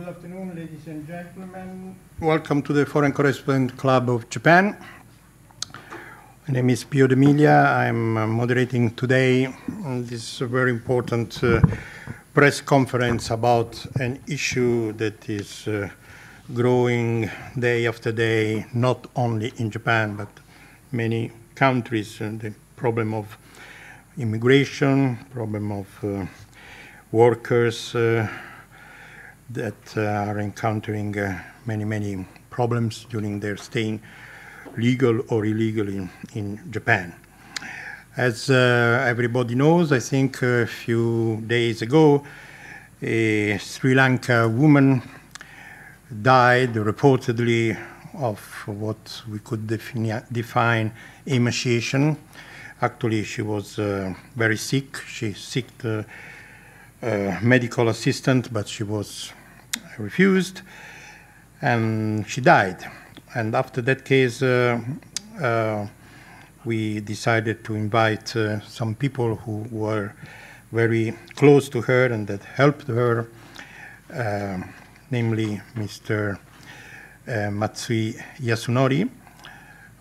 Good afternoon, ladies and gentlemen. Welcome to the Foreign Correspondent Club of Japan. My name is Pio D'Emilia. I'm uh, moderating today this very important uh, press conference about an issue that is uh, growing day after day, not only in Japan, but many countries, uh, the problem of immigration, problem of uh, workers, that uh, are encountering uh, many, many problems during their staying, legal or illegal, in, in Japan. As uh, everybody knows, I think a few days ago, a Sri Lanka woman died reportedly of what we could defini- define emaciation. Actually, she was uh, very sick. She sought medical assistance, but she was refused, and she died. And after that case, uh, uh, we decided to invite uh, some people who were very close to her and that helped her, namely Mr. Matsui Yasunori,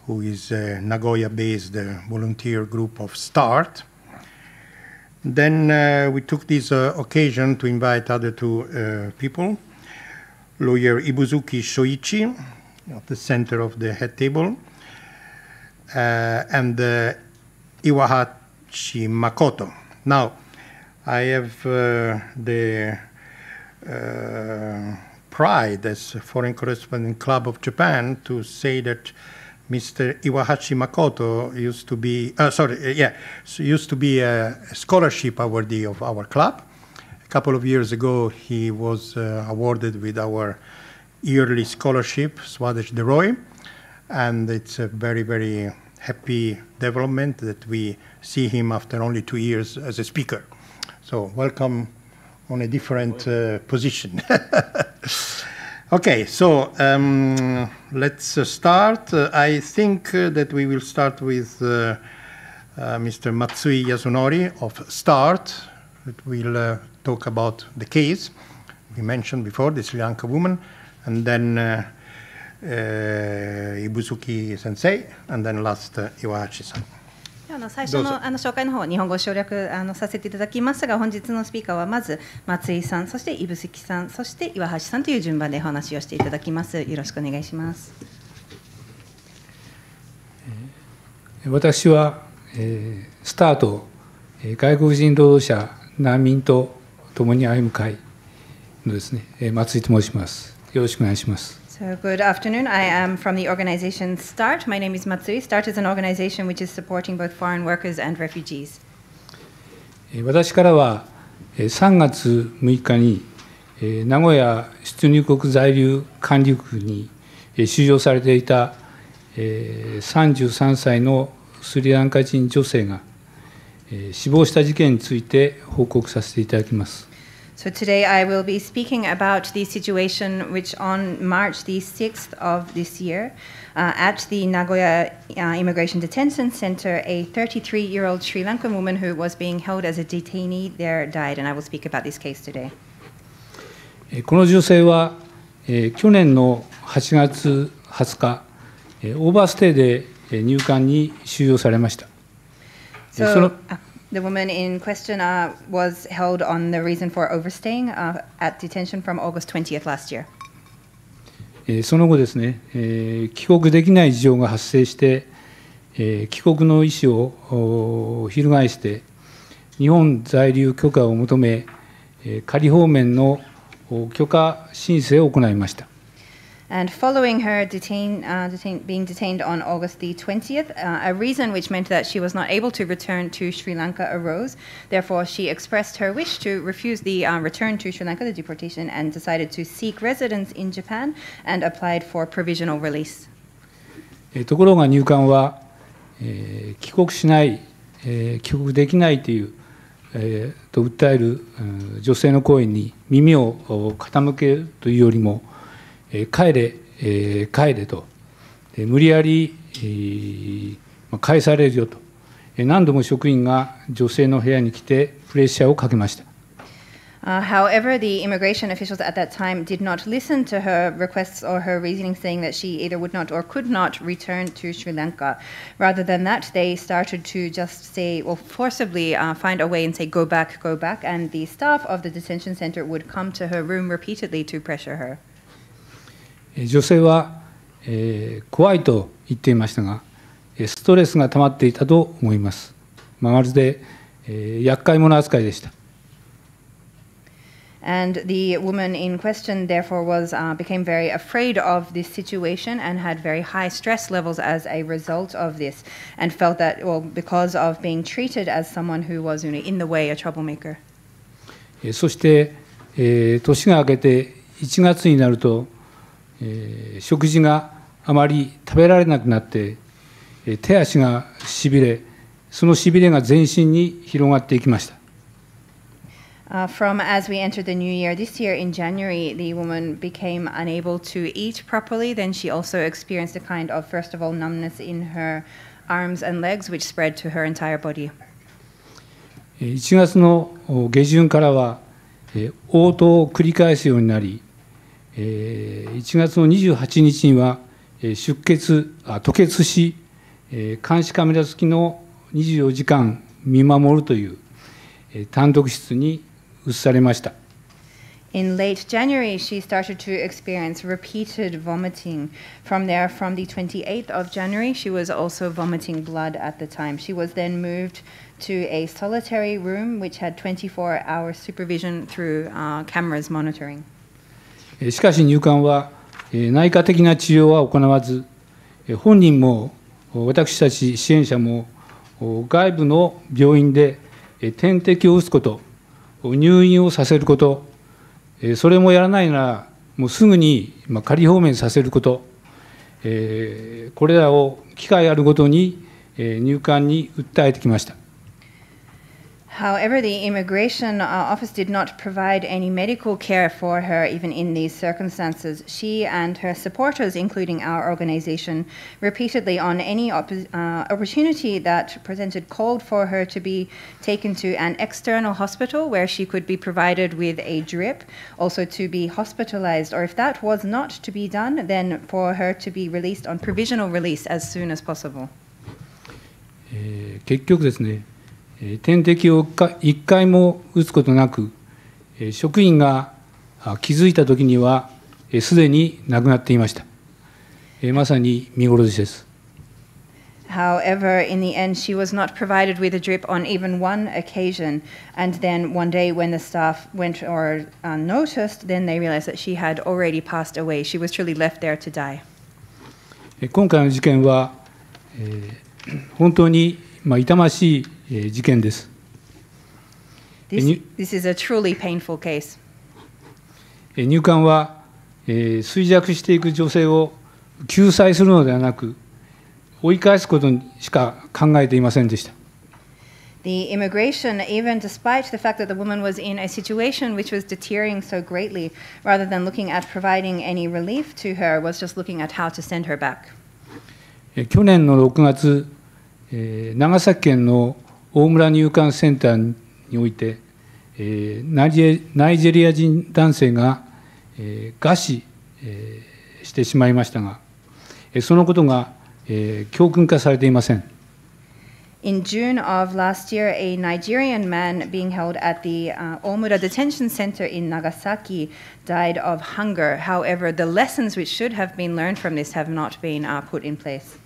who is a Nagoya-based volunteer group of START. Then uh, we took this uh, occasion to invite other two uh, people, lawyer Ibuzuki Shoichi at the center of the head table, uh, and uh, Iwahachi Makoto. Now, I have uh, the pride as Foreign Correspondent Club of Japan to say that Mr. Iwahashi Makoto used to be, uh, sorry, yeah, used to be a scholarship awardee of our club couple of years ago, he was uh, awarded with our yearly scholarship, Swadesh De Roy, and it's a very, very happy development that we see him after only two years as a speaker. So welcome on a different uh, position. okay, so um, let's uh, start. Uh, I think uh, that we will start with uh, Mr. Matsui Yasunori of START. It will talk about the case. We mentioned before the Sri Lanka woman, and then uh, uh, Ibusuki sensei, and then last uh, Iwahashi-san. あの最初のあの紹介の方日本語を省略あのさせていただきますが本日のスピーカーはまず松井さんそして指宿さんそして岩橋さんという順番でお話をしていただきますよろしくお願いします私は、えー、スタート外国人労働者難民と共に歩む会のですね、松井と申します。よろしくお願いします。So, good afternoon. I am from the organization START. My name is Matsui. START is an organization which is supporting both foreign workers and refugees. 私からは3月6日に名古屋出入国在留管理局に収容されていた33歳のスリランカ人女性が死亡した事件について報告させていただきます。So today I will be speaking about the situation which on March the 6th of this year uh, at the Nagoya uh, Immigration Detention Center, a 33 year old Sri Lankan woman who was being held as a detainee there died, and I will speak about this case today. この女性は、えー、去年の8月20日、えー、オーバーステイで入管に収容されました。So, the woman in question uh, was held on the reason for overstaying uh, at detention from August 20th last year. その後ですね、帰国できない事情が発生して、帰国の意思を翻して、日本在留許可を求め、仮放免の許可申請を行いました。And following her detain, uh, detain, being detained on August the 20th, uh, a reason which meant that she was not able to return to Sri Lanka arose. Therefore, she expressed her wish to refuse the uh, return to Sri Lanka, the deportation, and decided to seek residence in Japan and applied for provisional release. ところが入管は、えー、帰国しない、えー、帰国できないという、えー、と訴える、うん、女性の声に耳を傾けるというよりも、えーえ帰れ、え帰れと、え無理やり、えー、返されるよと、え何度も職員が女性の部屋に来てプレッシャーをかけました。Uh, however, the immigration officials at that time did not listen to her requests or her reasoning, saying that she either would not or could not return to Sri Lanka. Rather than that, they started to just say, well, forcibly uh, find a way and say, go back, go back. And the staff of the detention center would come to her room repeatedly to pressure her. 女性は、えー、怖いと言っていましたが、ストレスが溜まっていたと思います。まるで、えー、厄介者扱いでした。And the woman in question, therefore, was, uh, became very afraid of this situation and had very high stress levels as a result of this, and felt that, well, because of being treated as someone who was you know, in the way, a troublemaker. そして、えー、年が明けて1月になると、えー、食事があまり食べられなくなって、えー、手足がしびれそのしびれが全身に広がっていきました。Uh, from as we entered the new year this year in January, the woman became unable to eat properly. Then she also experienced a kind of, first of all, numbness in her arms and legs, which spread to her entire body. 1月の下旬からは、えー、応答を繰り返すようになり、1月の28日には、出血、吐血し、監視カメラ付きの24時間見守るという単独室に移されました。In late January, she started to experience repeated vomiting. From there, from the 28th of January, she was also vomiting blood at the time. She was then moved to a solitary room which had 24 hour supervision through uh, cameras monitoring. しかし入管は、内科的な治療は行わず、本人も私たち支援者も、外部の病院で点滴を打つこと、入院をさせること、それもやらないなら、もうすぐに仮放免させること、これらを機会あるごとに入管に訴えてきました。However, the immigration uh, office did not provide any medical care for her, even in these circumstances. She and her supporters, including our organization, repeatedly, on any op uh, opportunity that presented, called for her to be taken to an external hospital where she could be provided with a drip, also to be hospitalized, or if that was not to be done, then for her to be released on provisional release as soon as possible. 点滴を一回も打つことなく、職員が気づいたときには、すでに亡くなっていました。まさに見頃です。However, in the end, she was not provided with a drip on even one occasion. And then one day, when the staff went or unnoticed, then they realized that she had already passed away. She was truly left there to die. 今回の事件は、えー、本当に、まあ、痛ましい事件です。This, this is a truly painful case. 入管は衰弱していく女性を救済するのではなく、追い返すことしか考えていませんでした。The immigration, even despite the fact that the woman was in a situation which was deteriorating so greatly, rather than looking at providing any relief to her, was just looking at how to send her back. 去年の6月、長崎県の大村入管センターにおいて、えー、ナイジェナイジェリア人男性が、えー、餓死、えー、してしまいましたが、えそのことが、えー、教訓化されていません。In June of last year, a Nigerian man being held at the uh, Omura Detention Center in Nagasaki died of hunger. However, the lessons which should have been learned from this have not been uh, put in place.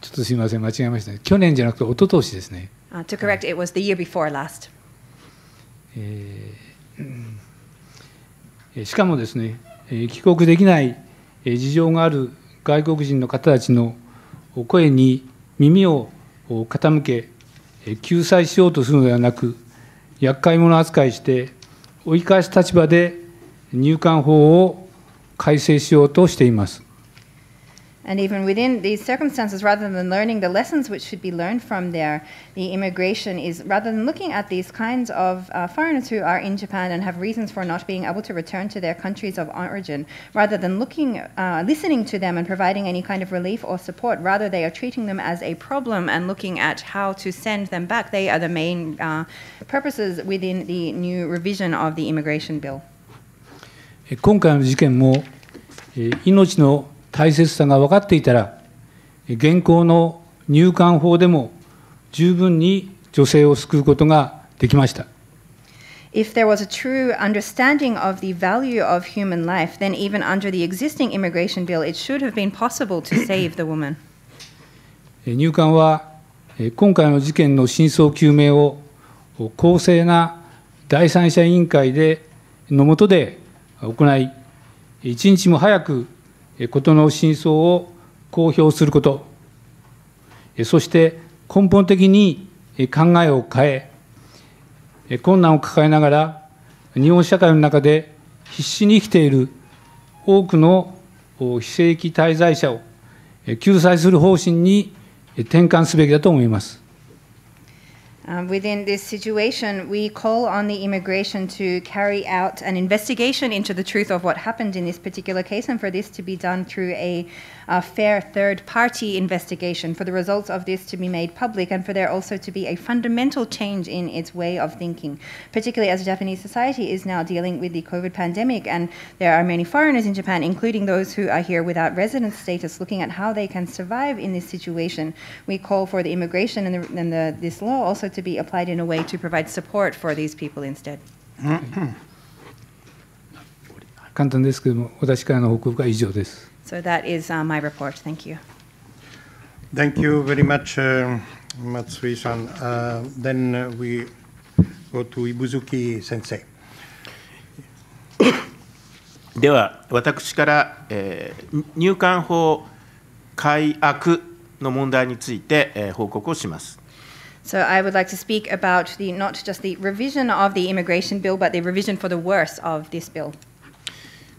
ちょっとすみません、間違えました。去年じゃなくて、一昨年ですね。Uh, to correct, it was the year before last. えー、しかもですね、帰国できないえ事情がある外国人の方たちの声に耳を傾け、救済しようとするのではなく、厄介者扱いして、追い返す立場で入管法を改正しようとしています。And even within these circumstances, rather than learning the lessons which should be learned from there, the immigration is rather than looking at these kinds of uh, foreigners who are in Japan and have reasons for not being able to return to their countries of origin, rather than looking, uh, listening to them and providing any kind of relief or support, rather they are treating them as a problem and looking at how to send them back. They are the main uh, purposes within the new revision of the immigration bill. 大切さが分かっていたら、現行の入管法でも十分に女性を救うことができました。If there was a true understanding of the value of human life, then even under the existing immigration bill, it should have been possible to save the woman. 入管は今回の事件の真相究明を公正な第三者委員会での下で行い、一日も早く事の真相を公表すること、そして根本的に考えを変え、困難を抱えながら、日本社会の中で必死に生きている多くの非正規滞在者を救済する方針に転換すべきだと思います。Um, within this situation, we call on the immigration to carry out an investigation into the truth of what happened in this particular case, and for this to be done through a a fair third party investigation for the results of this to be made public and for there also to be a fundamental change in its way of thinking, particularly as Japanese society is now dealing with the COVID pandemic and there are many foreigners in Japan, including those who are here without residence status, looking at how they can survive in this situation. We call for the immigration and, the, and the, this law also to be applied in a way to provide support for these people instead. 簡単ですけども、私からの報告は以上です。so that is uh, my report. Thank you. Thank you very much, uh, Matsui-san. Uh, then uh, we go to Ibuzuki sensei. では私から、えー、入管法改悪の問題について、えー、報告をします。So I would like to speak about the not just the revision of the immigration bill, but the revision for the worse of this bill.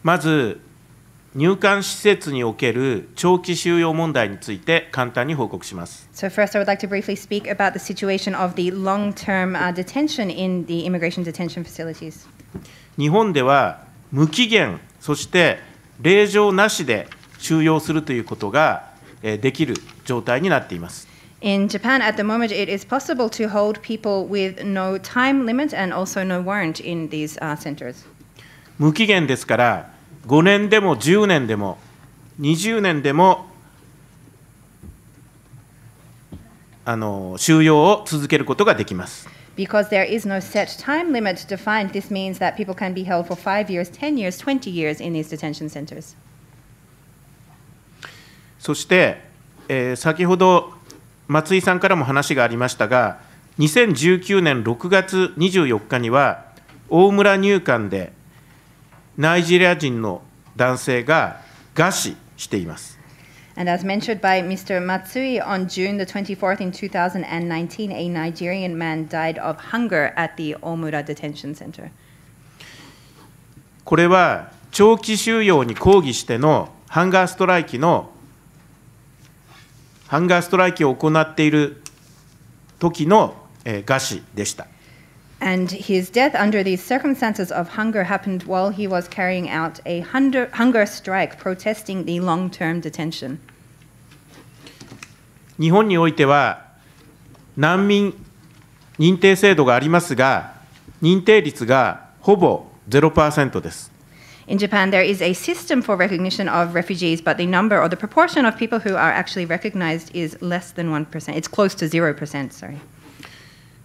まず入管施設における長期収容問題について簡単に報告します。So first, I would like to briefly speak about the situation of the long-term、uh, detention in the immigration detention facilities. 日本では無期限、そして令状なしで収容するということができる状態になっています。In Japan, at the moment, it is possible to hold people with no time limit and also no warrant in these、uh, centers. 無期限ですから。5年でも10年でも20年でもあの収容を続けることができます。Because there is no set time limit defined, this means that people can be held for 5 years, 10 years, 20 years in these detention centers. そして、えー、先ほど松井さんからも話がありましたが、2019年6月24日には、大村入管でナイジェリア人の男性が餓死しています。And as mentioned by Mr. Matsui, on June the 24th in 2019, a Nigerian man died of hunger at the Omura Detention Center. これは長期収容に抗議してのハンガーストライキのハンガーストライキを行っている時の餓死でした。And his death under these circumstances of hunger happened while he was carrying out a hunger, hunger strike protesting the long term detention. 日本においては難民認定制度がありますが、認定率がほぼ0%です。In Japan, there is a system for recognition of refugees, but the number or the proportion of people who are actually recognized is less than 1%. It's close to 0%, sorry.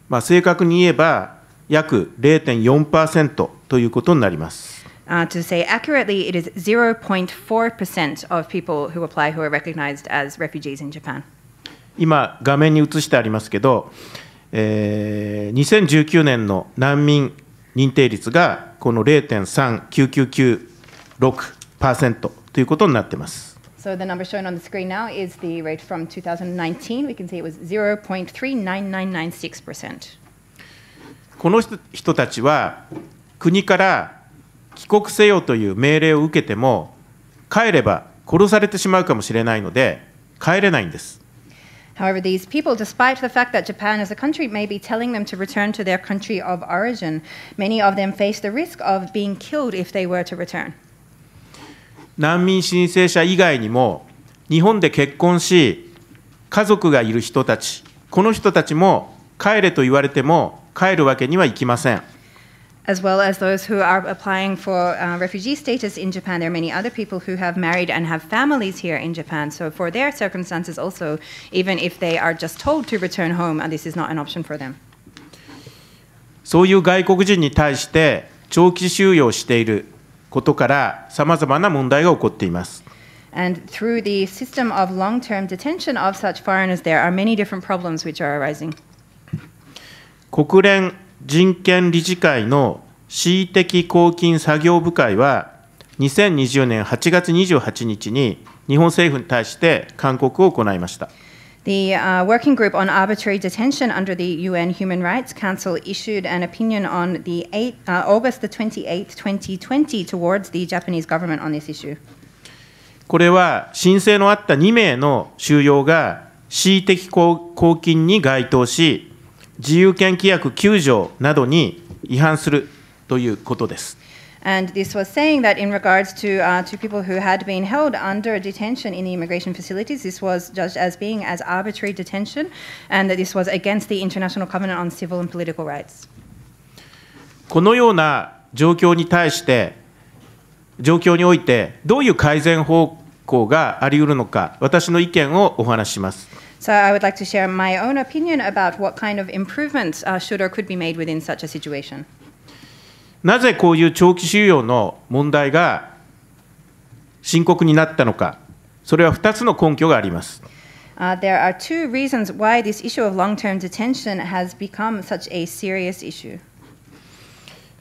まあ正確に言えば、約0.4%ということになります。Uh, to say accurately, it is 0.4% of people who apply who are recognized as refugees in Japan. 今、画面に映してありますけど、えー、2019年の難民認定率がこの0 3 9 9 9 6ということになっています。So the number shown on the screen now is the rate from 2019. We can see it was 0.39996%. この人たちは国から帰国せよという命令を受けても帰れば殺されてしまうかもしれないので帰れないんです。However, these people, despite the fact that Japan as a country may be telling them to return to their country of origin, many of them face the risk of being killed if they were to return. 難民申請者以外にも、日本で結婚し、家族がいる人たち、この人たちも帰れと言われても帰るわけにはいきません。As well as those who are applying for uh, refugee status in Japan, there are many other people who have married and have families here in Japan. So, for their circumstances, also, even if they are just told to return home, and this is not an option for them. そういう外国人に対して長期収容していることから、さまざまな問題が起こっています。And through the system of long term detention of such foreigners, there are many different problems which are arising. 国連人権理事会の恣意的公金作業部会は、2020年8月28日に日本政府に対して勧告を行いました。The uh, Working Group on Arbitrary Detention under the UN Human Rights Council issued an opinion on the 8, uh, August the 28th, 2020 towards the Japanese government on this issue. これは申請のあった2名の収容が恣意的公金に該当し、自由権規約9条などに違反するということです。And this was saying that in regards to, uh, to people who had been held under detention in the immigration facilities, this was judged as being as arbitrary detention and that this was against the International Covenant on Civil and Political Rights. このような状況に対して、状況において、どういう改善方向があり得るのか、私の意見をお話します。So I would like to share my own opinion about what kind of improvements should or could be made within such a situation. なぜこういう長期収容の問題が深刻になったのか、それは2つの根拠があります。Uh,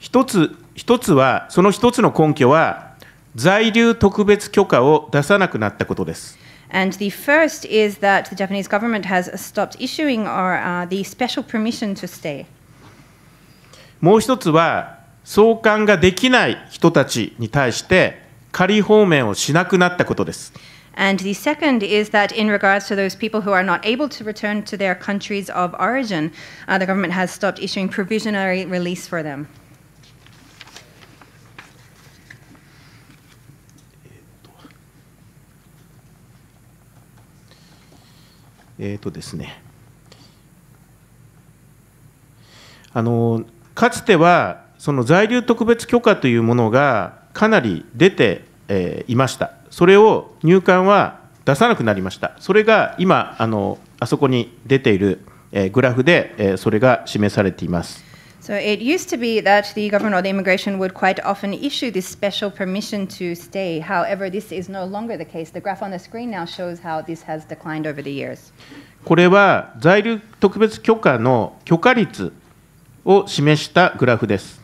t 一つ一つは、その一つの根拠は、在留特別許可を出さなくなったことです。And the first is that the Japanese government has stopped issuing uh, the special permission to stay. もう一つは送還ができない人たちに対して仮放免をしなくなったことです。And the second is that, in regards to those people who are not able to return to their countries of origin, uh, the government has stopped issuing provisional release for them. えっ、ー、とですね、あのかつてはその在留特別許可というものがかなり出て、えー、いました。それを入管は出さなくなりました。それが今あのあそこに出ている、えー、グラフで、えー、それが示されています。So it used to be that the government or the immigration would quite often issue this special permission to stay. However, this is no longer the case. The graph on the screen now shows how this has declined over the years. これは在留特別許可の許可率を示したグラフです。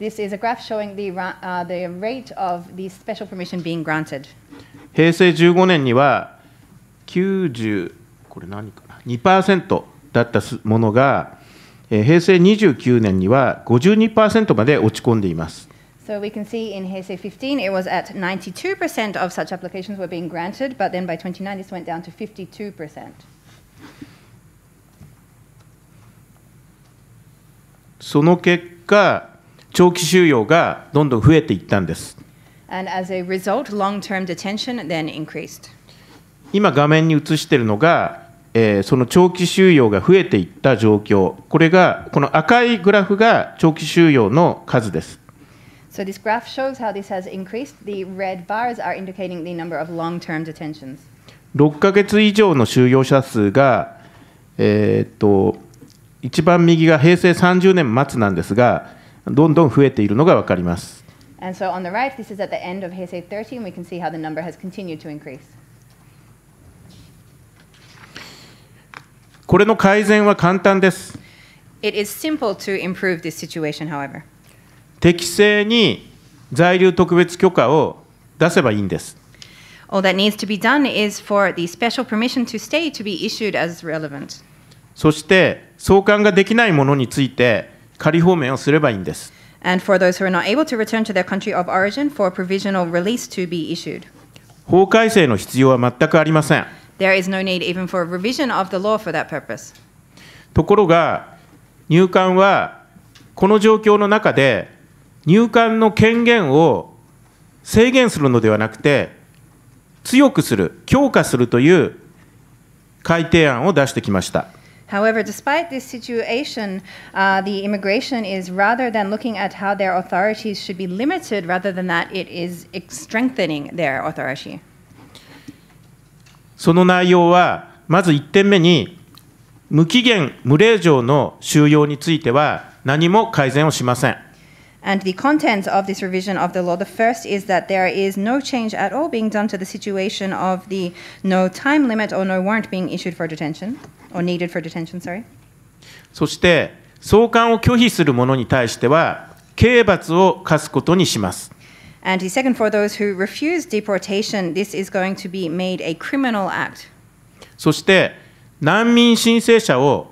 This is a graph showing the,、uh, the rate of the special permission being granted. 平成15年には90これ何かな2%だったものが平成29年には52%まで落ち込んでいます。So we can see in Heisei 15, it was at 92% of such applications were being granted, but then by 29, this went down to 52%. その結果、長期収容がどんどん増えていったんです。And as a result, long-term detention then increased. 今画面に映しているのが、えー、その長期収容が増えていった状況、これが、この赤いグラフが長期収容の数です。So this graph shows how this has increased. The red bars are indicating the number of long-term detentions. 6ヶ月以上の収容者数が、えー、っと一番右が平成30年末なんですが、どんどん増えているのが分かります。And so on the right, this is at the end of 平成 30, and we can see how the number has continued to increase. これの改善は簡単です。It is simple to improve this situation, however. 適正に在留特別許可を出せばいいんです。All that needs to be done is for the special permission to stay to be issued as relevant. そして、送還ができないものについて、仮放免をすればいいんです。And for those who are not able to return to their country of origin for provisional release to be issued. 法改正の必要は全くありません。There is no need even for a revision of the law for that purpose. ところが、入管はこの状況の中で、入管の権限を制限するのではなくて、強くする、強化するという改定案を出してきました。However, despite this situation, uh, the immigration is rather than looking at how their authorities should be limited, rather than that, it is strengthening their authority. その内容は、まず1点目に、無期限無令状の収容については何も改善をしません。And the content of this revision of the law, the first is that there is no change at all being done to the situation of the no time limit or no warrant being issued for detention, or needed for detention, sorry. そして、送還を拒否する者に対しては、刑罰を科すことにします。And the second, for those who refuse deportation, this is going to be made a criminal act. そして、難民申請者を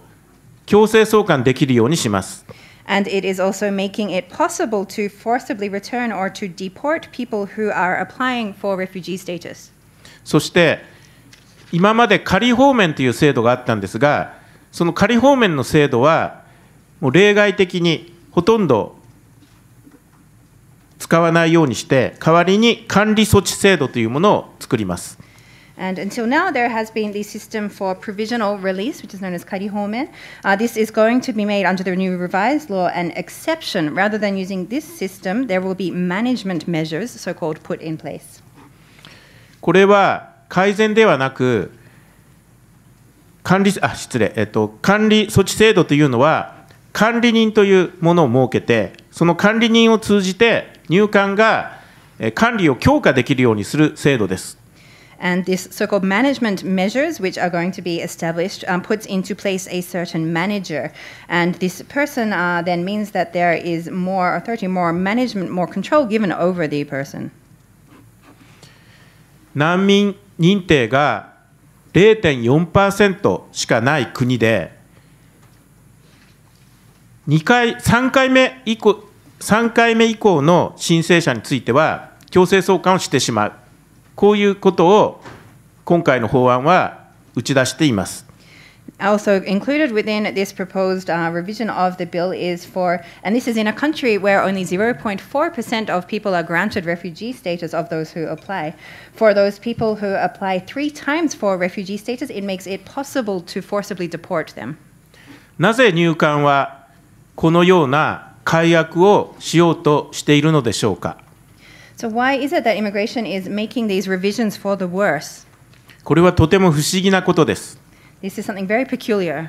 強制送還できるようにします。And it is also making it possible to forcibly return or to deport people who are applying for refugee status. そして、今まで仮放免という制度があったんですが、その仮放免の制度は、もう例外的にほとんど使わないようにして、代わりに管理措置制度というものを作ります。And until now, there has been the system for provisional release, which is known as karihomen. Uh, this is going to be made under the new revised law an exception. Rather than using this system, there will be management measures, so called, put in place. これは改善ではなく、管理あ失礼、えっと、管理措置制度というのは、管理人というものを設けて、その管理人を通じて入管が管理を強化できるようにする制度です。And this so called management measures, which are going to be established, um, puts into place a certain manager. And this person uh, then means that there is more authority, more management, more control given over the person. 難民認定が0.4%しかない国で、2回、3回目以降3回目以降の申請者については、強制送還をしてしまう、こういうことを今回の法案は打ち出しています。also included within this proposed uh, revision of the bill is for, and this is in a country where only 0.4% of people are granted refugee status of those who apply. For those people who apply three times for refugee status, it makes it possible to forcibly deport them. なぜ入管はこのような改悪をしようとしているのでしょうか So why is it that immigration is making these revisions for the worse? これはとても不思議なことです。This is something very peculiar.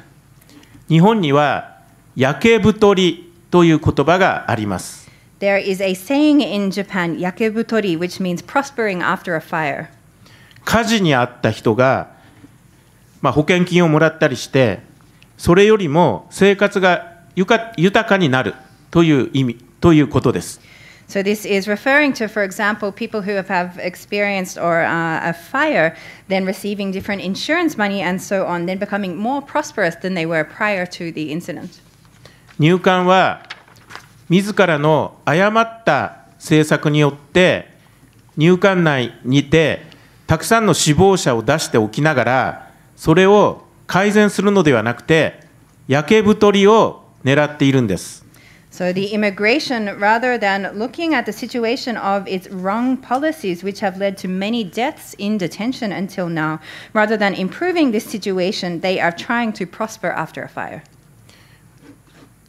日本には、焼け太りという言葉があります。There is a saying in Japan, 焼け太り which means prospering after a fire. 火事にあった人が、まあ、保険金をもらったりして、それよりも生活がゆか豊かになる。という意味ということです。So this is referring to, for example, people who have, have experienced or uh, a fire, then receiving different insurance money and so on, then becoming more prosperous than they were prior to the incident. 入管は自らの誤った政策によって入管内にてたくさんの死亡者を出しておきながらそれを改善するのではなくて焼け太りを狙っているんです。So the immigration, rather than looking at the situation of its wrong policies, which have led to many deaths in detention until now, rather than improving this situation, they are trying to prosper after a fire.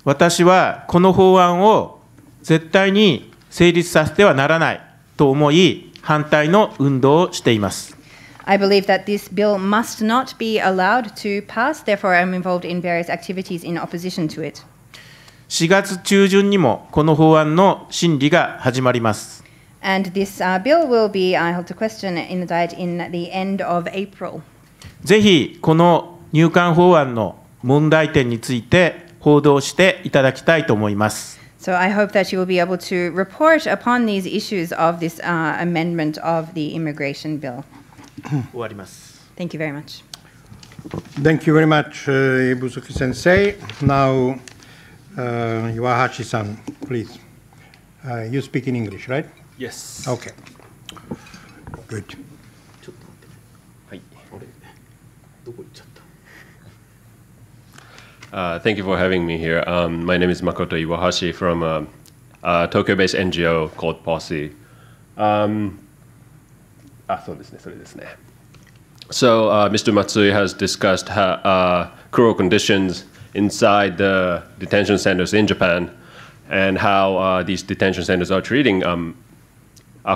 私はこの法案を絶対に成立させてはならないと思い反対の運動をしています。I believe that this bill must not be allowed to pass, therefore, I'm involved in various activities in opposition to it. 4月中旬にもこの法案の審理が始まります。And this、uh, bill will be, I hold to question, in the diet in the end of April. ぜひこの入管法案の問題点について報道していただきたいと思います。So I hope that you will be able to report upon these issues of this、uh, amendment of the immigration bill. 終わります。Thank you very much. Thank you very much, uh, Ibuzuki sensei. Now Uh, Iwahashi-san, please. Uh, you speak in English, right? Yes. Okay. Good. Uh, thank you for having me here. Um, my name is Makoto Iwahashi from a, uh, a Tokyo-based NGO called Posse. Um, ah, so, so uh, Mr. Matsui has discussed uh, cruel conditions inside the detention centers in Japan and how uh, these detention centers are treating um,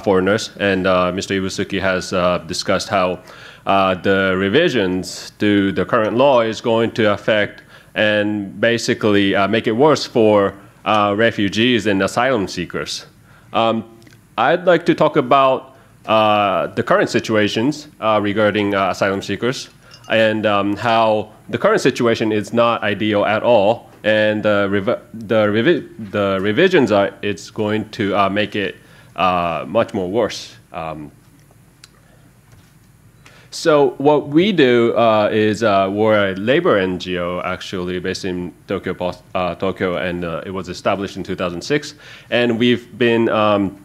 foreigners. And uh, Mr. Iwasuki has uh, discussed how uh, the revisions to the current law is going to affect and basically uh, make it worse for uh, refugees and asylum seekers. Um, I'd like to talk about the current situations regarding asylum seekers and um, how the current situation is not ideal at all, and the revi the, revi the revisions are it's going to uh, make it uh, much more worse. Um, so what we do uh, is uh, we're a labor NGO actually based in Tokyo, uh, Tokyo, and uh, it was established in 2006, and we've been um,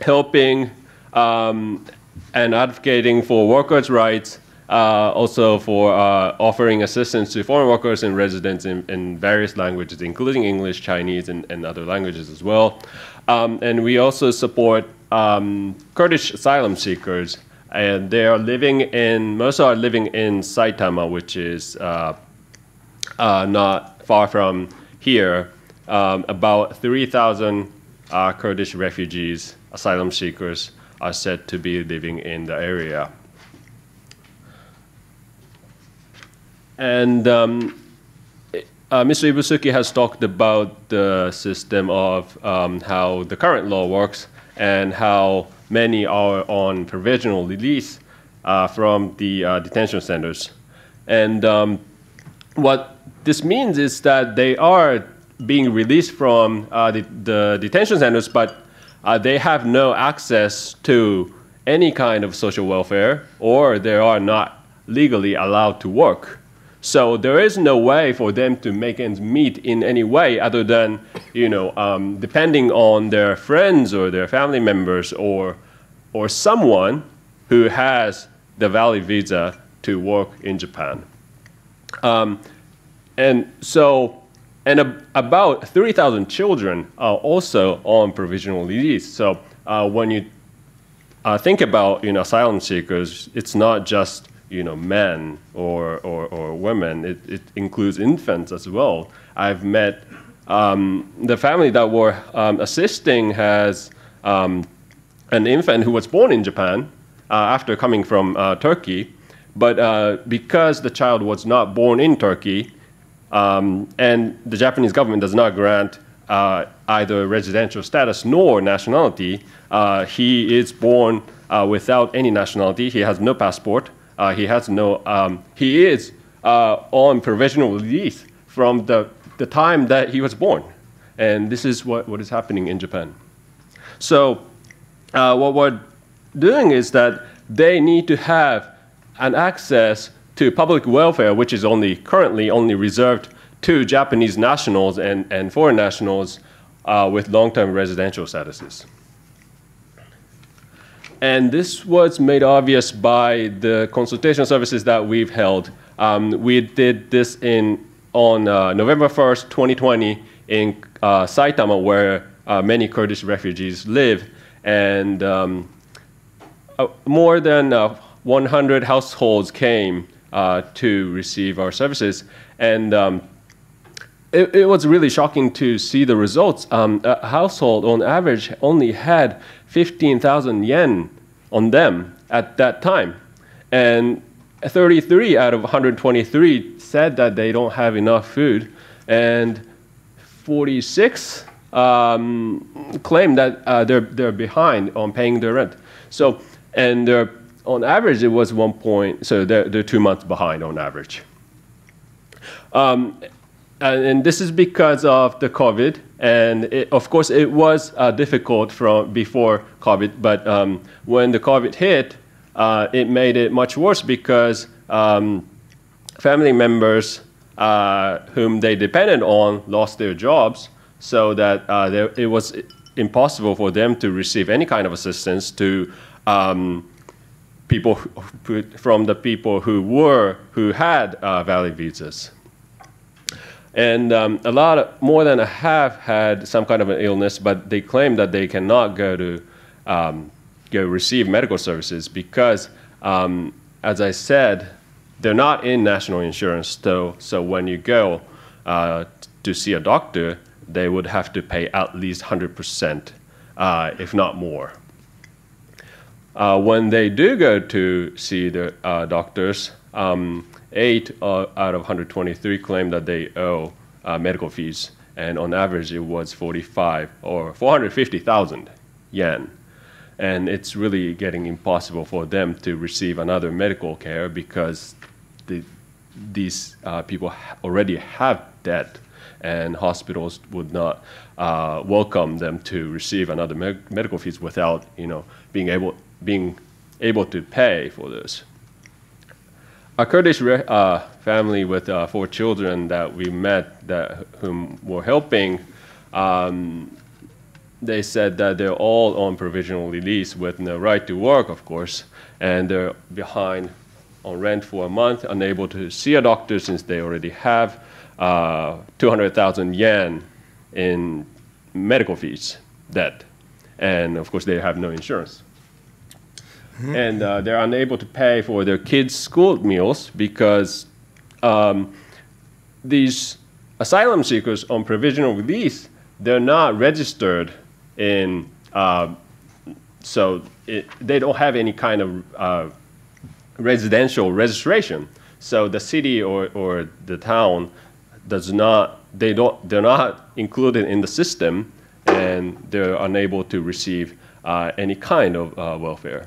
helping um, and advocating for workers' rights uh, also for uh, offering assistance to foreign workers and residents in, in various languages, including English, Chinese, and, and other languages as well. Um, and we also support um, Kurdish asylum seekers, and they are living in, most are living in Saitama, which is uh, uh not far from here. Um, about 3,000 uh, Kurdish refugees, asylum seekers, are said to be living in the area. And um, uh, Mr. Ibusuki has talked about the system of um, how the current law works and how many are on provisional release uh, from the uh, detention centers. And um, what this means is that they are being released from uh, the, the, detention centers, but uh, they have no access to any kind of social welfare, or they are not legally allowed to work. So there is no way for them to make ends meet in any way other than, you know, um, depending on their friends or their family members or, or someone who has the valid visa to work in Japan. Um, and so, and ab about 3,000 children are also on provisional release. So uh, when you uh, think about, you know, asylum seekers, it's not just you know men or or, or women. It, it includes infants as well. I've met um, the family that were um, assisting has um, an infant who was born in Japan uh, after coming from uh, Turkey, but uh, because the child was not born in Turkey, um, and the Japanese government does not grant uh, either residential status nor nationality, uh, he is born uh, without any nationality. He has no passport. Uh, he has no, um, he is uh, on provisional release from the, the time that he was born. And this is what, what is happening in Japan. So uh, what we're doing is that they need to have an access to public welfare, which is only currently only reserved to Japanese nationals and, and foreign nationals uh, with long-term residential statuses. And this was made obvious by the consultation services that we've held. Um, we did this in, on uh, November 1st, 2020, in uh, Saitama, where uh, many Kurdish refugees live. And um, uh, more than uh, 100 households came uh, to receive our services. And um, it, it, was really shocking to see the results. Um, a household, on average, only had 15,000 yen on them at that time. And 33 out of 123 said that they don't have enough food. And 46 um, claim that uh, they're, they're behind on paying their rent. So, and they're, on average, it was one point, so they're, they're two months behind on average. Um, and this is because of the COVID. And it, of course, it was uh, difficult from before COVID, but um, when the COVID hit, uh, it made it much worse because um, family members uh, whom they depended on lost their jobs, so that uh, there, it was impossible for them to receive any kind of assistance to um, people who, from the people who were who had uh, valid visas. And um, a lot, of, more than a half had some kind of an illness, but they claim that they cannot go to um, go receive medical services because, um, as I said, they're not in national insurance. So, so when you go uh, to see a doctor, they would have to pay at least 100%, uh, if not more. Uh, when they do go to see the uh, doctors, um, eight uh, out of 123 claimed that they owe uh, medical fees, and on average it was 45 or 450,000 yen. And it's really getting impossible for them to receive another medical care because the, these uh, people already have debt, and hospitals would not uh, welcome them to receive another me medical fees without, you know, being able being able to pay for this a Kurdish uh, family with uh, four children that we met that whom were helping, um, they said that they're all on provisional release with no right to work, of course, and they're behind on rent for a month, unable to see a doctor since they already have uh, 200,000 yen in medical fees debt. And of course, they have no insurance. Mm-hmm. and uh, they're unable to pay for their kids' school meals because um, these asylum seekers on provisional release, they're not registered in, uh, so it, they don't have any kind of uh, residential registration. So the city or, or the town does not, they don't, they're not included in the system and they're unable to receive uh, any kind of uh, welfare.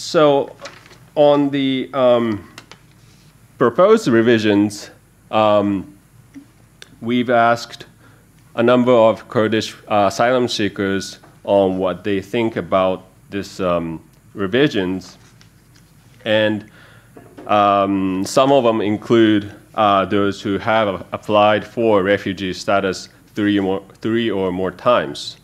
so on the um, proposed revisions, um, we've asked a number of Kurdish uh, asylum seekers on what they think about these um, revisions. And um, some of them include uh, those who have applied for refugee status three or, more, three or more times.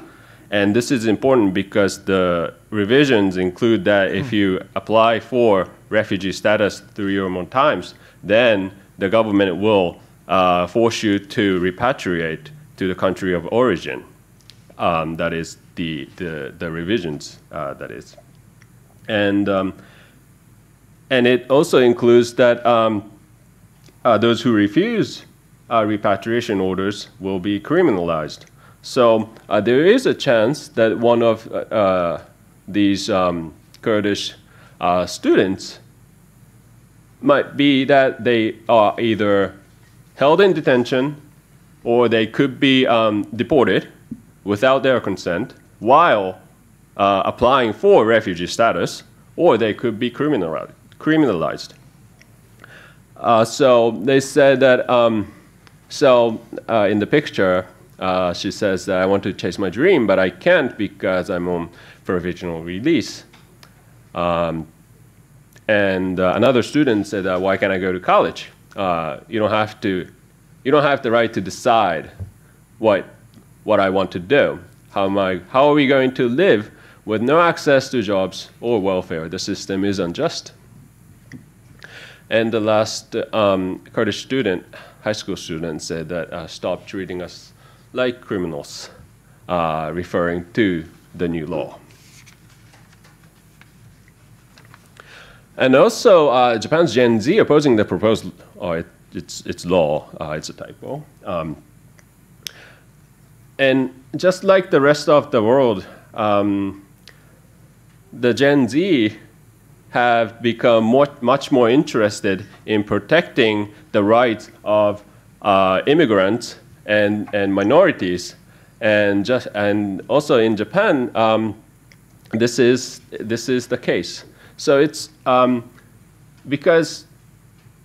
And this is important because the revisions include that if hmm. you apply for refugee status through your own times, then the government will uh, force you to repatriate to the country of origin. Um, that is the, the, the revisions, uh, that is. And, um, and it also includes that um, uh, those who refuse uh, repatriation orders will be criminalized. So uh, there is a chance that one of uh, uh, these um, Kurdish uh, students might be that they are either held in detention or they could be um, deported without their consent while uh, applying for refugee status, or they could be criminalized. Uh, so they said that, um, so in the picture, uh, she says that I want to chase my dream, but I can't because I'm on provisional release. Um, and uh, another student said, uh, why can't I go to college? Uh, you don't have to, you don't have the right to decide what, what I want to do. How, am I, how are we going to live with no access to jobs or welfare? The system is unjust. And the last um, Kurdish student, high school student, said that uh, stop treating us like criminals, uh, referring to the new law. And also, uh, Japan's Gen Z opposing the proposed or oh, it, it's, it's law, uh, it's a typo. Um, and just like the rest of the world, um, the Gen Z have become more, much more interested in protecting the rights of uh, immigrants and, and minorities. And, just, and also in Japan, um, this, is, this is the case. So it's um, because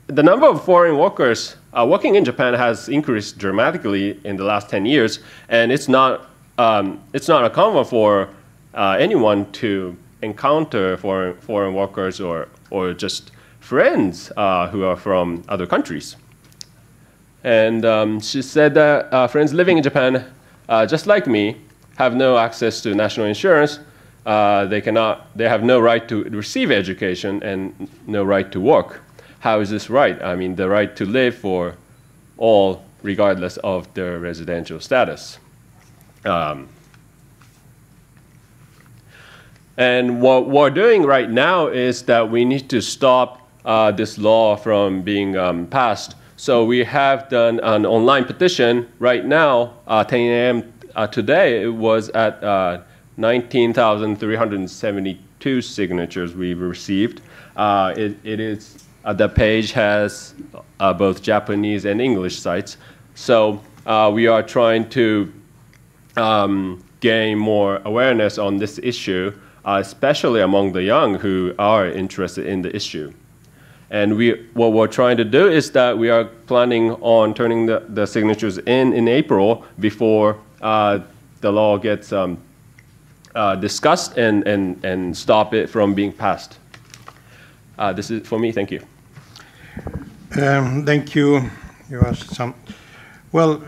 the number of foreign workers uh, working in Japan has increased dramatically in the last 10 years, and it's not, um, it's not uncommon for uh, anyone to encounter foreign, foreign workers or, or just friends uh, who are from other countries. And um, she said that uh, friends living in Japan, uh, just like me, have no access to national insurance. Uh, they, cannot, they have no right to receive education and no right to work. How is this right? I mean, the right to live for all, regardless of their residential status. Um, and what we're doing right now is that we need to stop uh, this law from being um, passed so we have done an online petition. Right now, uh, 10 a.m. Uh, today, it was at uh, 19,372 signatures we received. Uh, it, it is, uh, the page has uh, both Japanese and English sites. So we are trying to um, gain more awareness on this issue, especially among the young who are interested in the issue. And we, what we're trying to do is that we are planning on turning the, the signatures in in April before uh, the law gets um, uh, discussed and, and, and stop it from being passed. Uh, this is for me. Thank you. Um, thank you. You asked some. Well,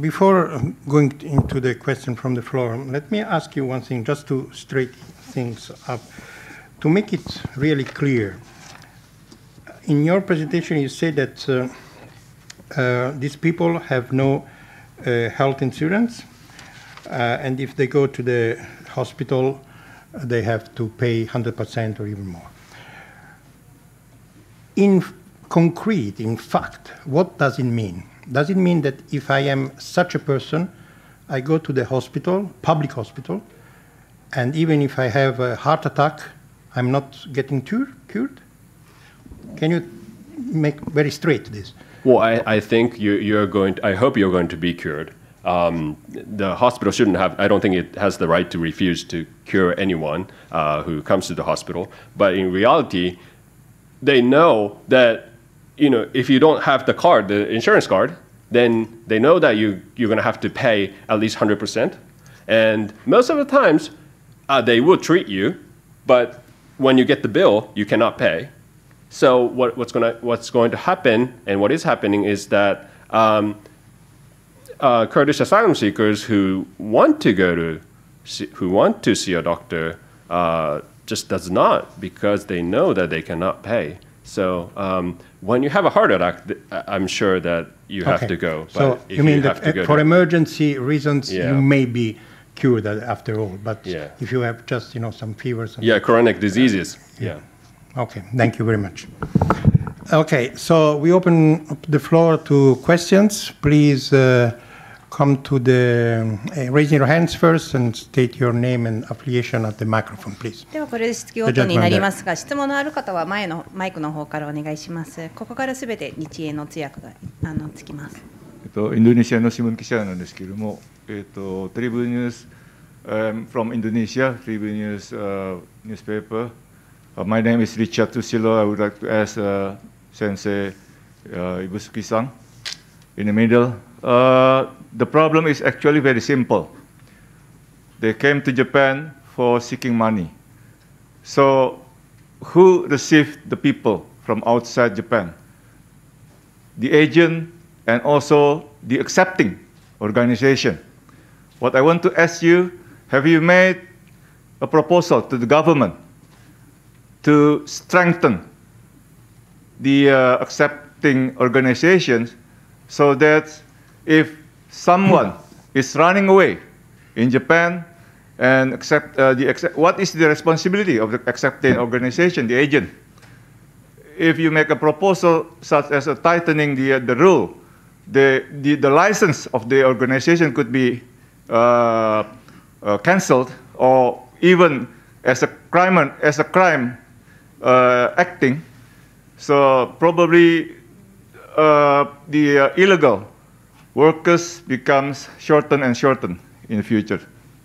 before going into the question from the floor, let me ask you one thing just to straighten things up. To make it really clear, in your presentation, you say that uh, uh, these people have no uh, health insurance, uh, and if they go to the hospital, they have to pay 100% or even more. In concrete, in fact, what does it mean? Does it mean that if I am such a person, I go to the hospital, public hospital, and even if I have a heart attack, I'm not getting cured? Can you make very straight this? Well, I, I think you, you're going. To, I hope you're going to be cured. Um, the hospital shouldn't have, I don't think it has the right to refuse to cure anyone uh, who comes to the hospital. But in reality, they know that, you know, if you don't have the card, the insurance card, then they know that you, you're going to have to pay at least 100%. And most of the times, uh, they will treat you, but when you get the bill, you cannot pay. So what, what's, gonna, what's going to happen, and what is happening, is that um, uh, Kurdish asylum seekers who want to go to, who want to see a doctor, uh, just does not because they know that they cannot pay. So um, when you have a heart attack, I'm sure that you okay. have to go. so you mean you that for emergency reasons, yeah. you may be cured after all. But yeah. if you have just you know some fevers, yeah, chronic diseases, yeah. yeah. Okay, thank you very much. Okay, so we open the floor to questions. Please uh, come to the uh, raise your hands first and state your name and affiliation at the microphone, please. ではこれで質疑応答になりますが、質問のある方は前のマイクの方からお願いします。ここからすべて日英の通訳があのつきます。えっとインドネシアの新聞記者なんですけれども、えっとテレビニュース、um, from Indonesia, テレビニュース、uh, newspaper。uh, my name is Richard Tusilo. I would like to ask uh, Sensei uh, Ibusuki-san in the middle. Uh, the problem is actually very simple. They came to Japan for seeking money. So who received the people from outside Japan? The agent and also the accepting organization. What I want to ask you, have you made a proposal to the government to strengthen the uh, accepting organizations so that if someone hmm. is running away in Japan and accept, uh, the accept, what is the responsibility of the accepting hmm. organization, the agent? If you make a proposal such as tightening the, uh, the rule, the, the, the, license of the organization could be uh, uh, cancelled or even as a crime, as a crime uh, acting. So probably uh, the uh, illegal workers becomes shortened and shortened in the future.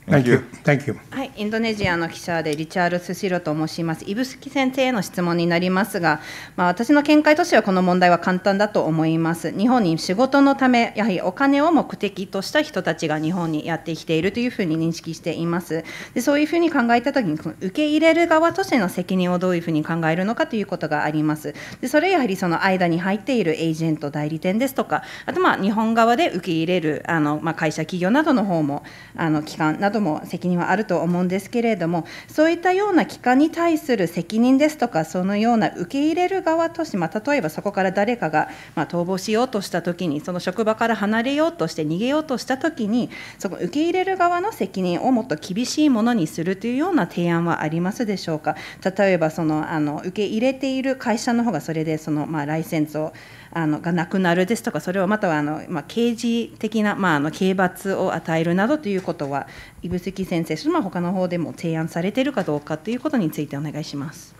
Thank you. Thank you. はい、インドネシアの記者でリチャール・スシロと申します。指宿先生への質問になりますが、まあ、私の見解としてはこの問題は簡単だと思います。日本に仕事のため、やはりお金を目的とした人たちが日本にやってきているというふうに認識しています。でそういうふうに考えたときに、の受け入れる側としての責任をどういうふうに考えるのかということがあります。でそれやはりその間に入っているエージェント代理店ですとか、あとまあ日本側で受け入れるあの、まあ、会社、企業などの方も、あの機関などども責任はあると思うんですけれども、そういったような機関に対する責任ですとか、そのような受け入れる側として、まあ、例えばそこから誰かが、まあ、逃亡しようとしたときに、その職場から離れようとして逃げようとしたときに、その受け入れる側の責任をもっと厳しいものにするというような提案はありますでしょうか。例えばそのあの受け入れている会社の方がそれでその、まあ、ライセンスをあのがなくなるですとかそれをまたはあの、まあ、刑事的な、まあ、あの刑罰を与えるなどということは指宿先生その他の方でも提案されているかどうかということについてお願いします。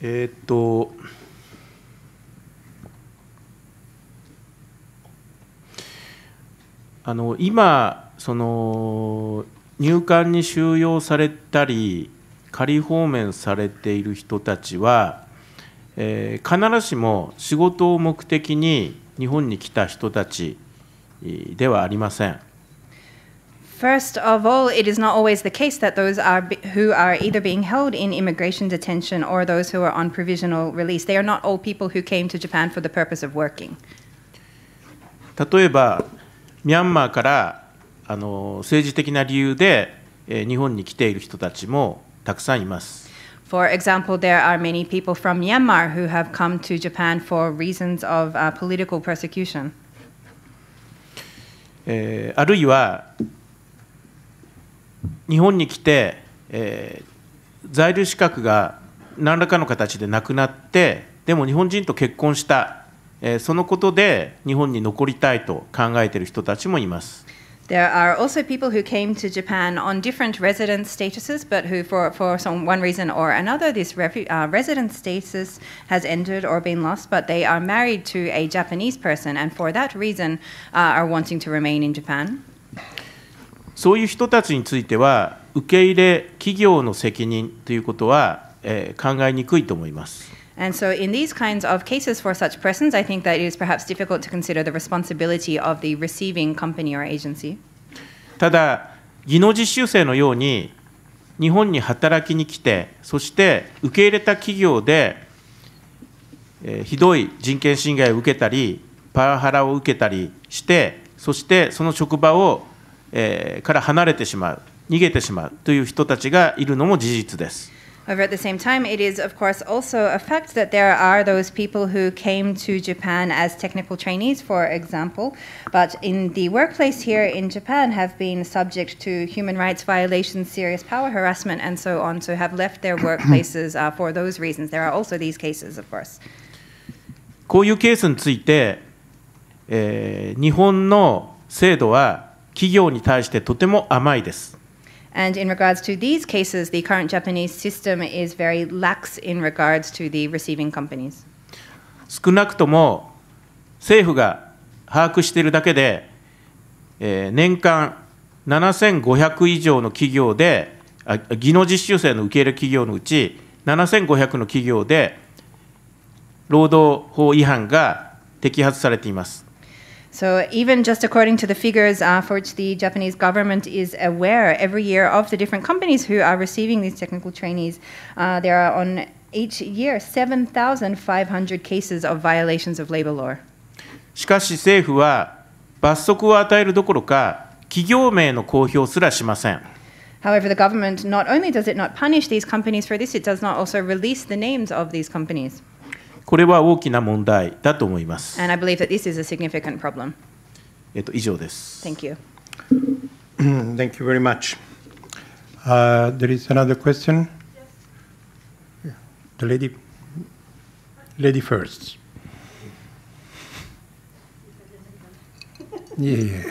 えー、っとあの今その入管に収容されたり仮放免されている人たちは、えー、必ずしも仕事を目的に日本に来た人たちではありません。First of all, it is not always the case that those are who are either being held in immigration detention or those who are on provisional release, they are not all people who came to Japan for the purpose of working. 例えば、ミャンマーからあの政治的な理由で日本に来ている人たちもたくさんいます。For example, there are many people from Myanmar who have come to Japan for reasons of、uh, political persecution. えー、あるいは日本に来て、えー、在留資格が何らかの形でなくなってでも日本人と結婚したえそのことで日本に残りたいと考えている人たちもいます。There are also people who came to Japan on different resident statuses, but who, for, for some one reason or another, this refu- uh, resident status has ended or been lost, but they are married to a Japanese person, and for that reason uh, are wanting to remain in Japan. そういう人たちについては、受け入れ企業の責任ということは、えー、考えにくいと思います。And so, in these kinds of cases for such persons, I think that it is perhaps difficult to consider the responsibility of the receiving company or agency. ただ、技能実習生のように日本に働きに来て、そして受け入れた企業で、えー、ひどい人権侵害を受けたり、パワハラを受けたりして、そしてその職場を、えー、から離れてしまう、逃げてしまうという人たちがいるのも事実です。Over at the same time, it is, of course, also a fact that there are those people who came to Japan as technical trainees, for example, but in the workplace here in Japan have been subject to human rights violations, serious power harassment, and so on, so have left their workplaces uh, for those reasons. There are also these cases, of course. こういうケースについて、えー、日本の制度は企業に対してとても甘いです。And in regards to these cases, the current Japanese system is very lax in regards to the receiving companies. 少なくとも政府が把握しているだけで、えー、年間7500以上の企業で、あ技能実習生の受け入れ企業のうち、7500の企業で、労働法違反が摘発されています。So even just according to the figures uh, for which the Japanese government is aware every year of the different companies who are receiving these technical trainees, uh, there are on each year 7,500 cases of violations of labor law. しかし政府は罰則を与えるどころか企業名の公表すらしません。However, the government not only does it not punish these companies for this, it does not also release the names of these companies. これは大きな問題だと思います。And I believe that this is a significant problem. えっと、以上です。Thank you. Thank you very much.、Uh, there is another question. Yes. The lady, lady first. Yeah.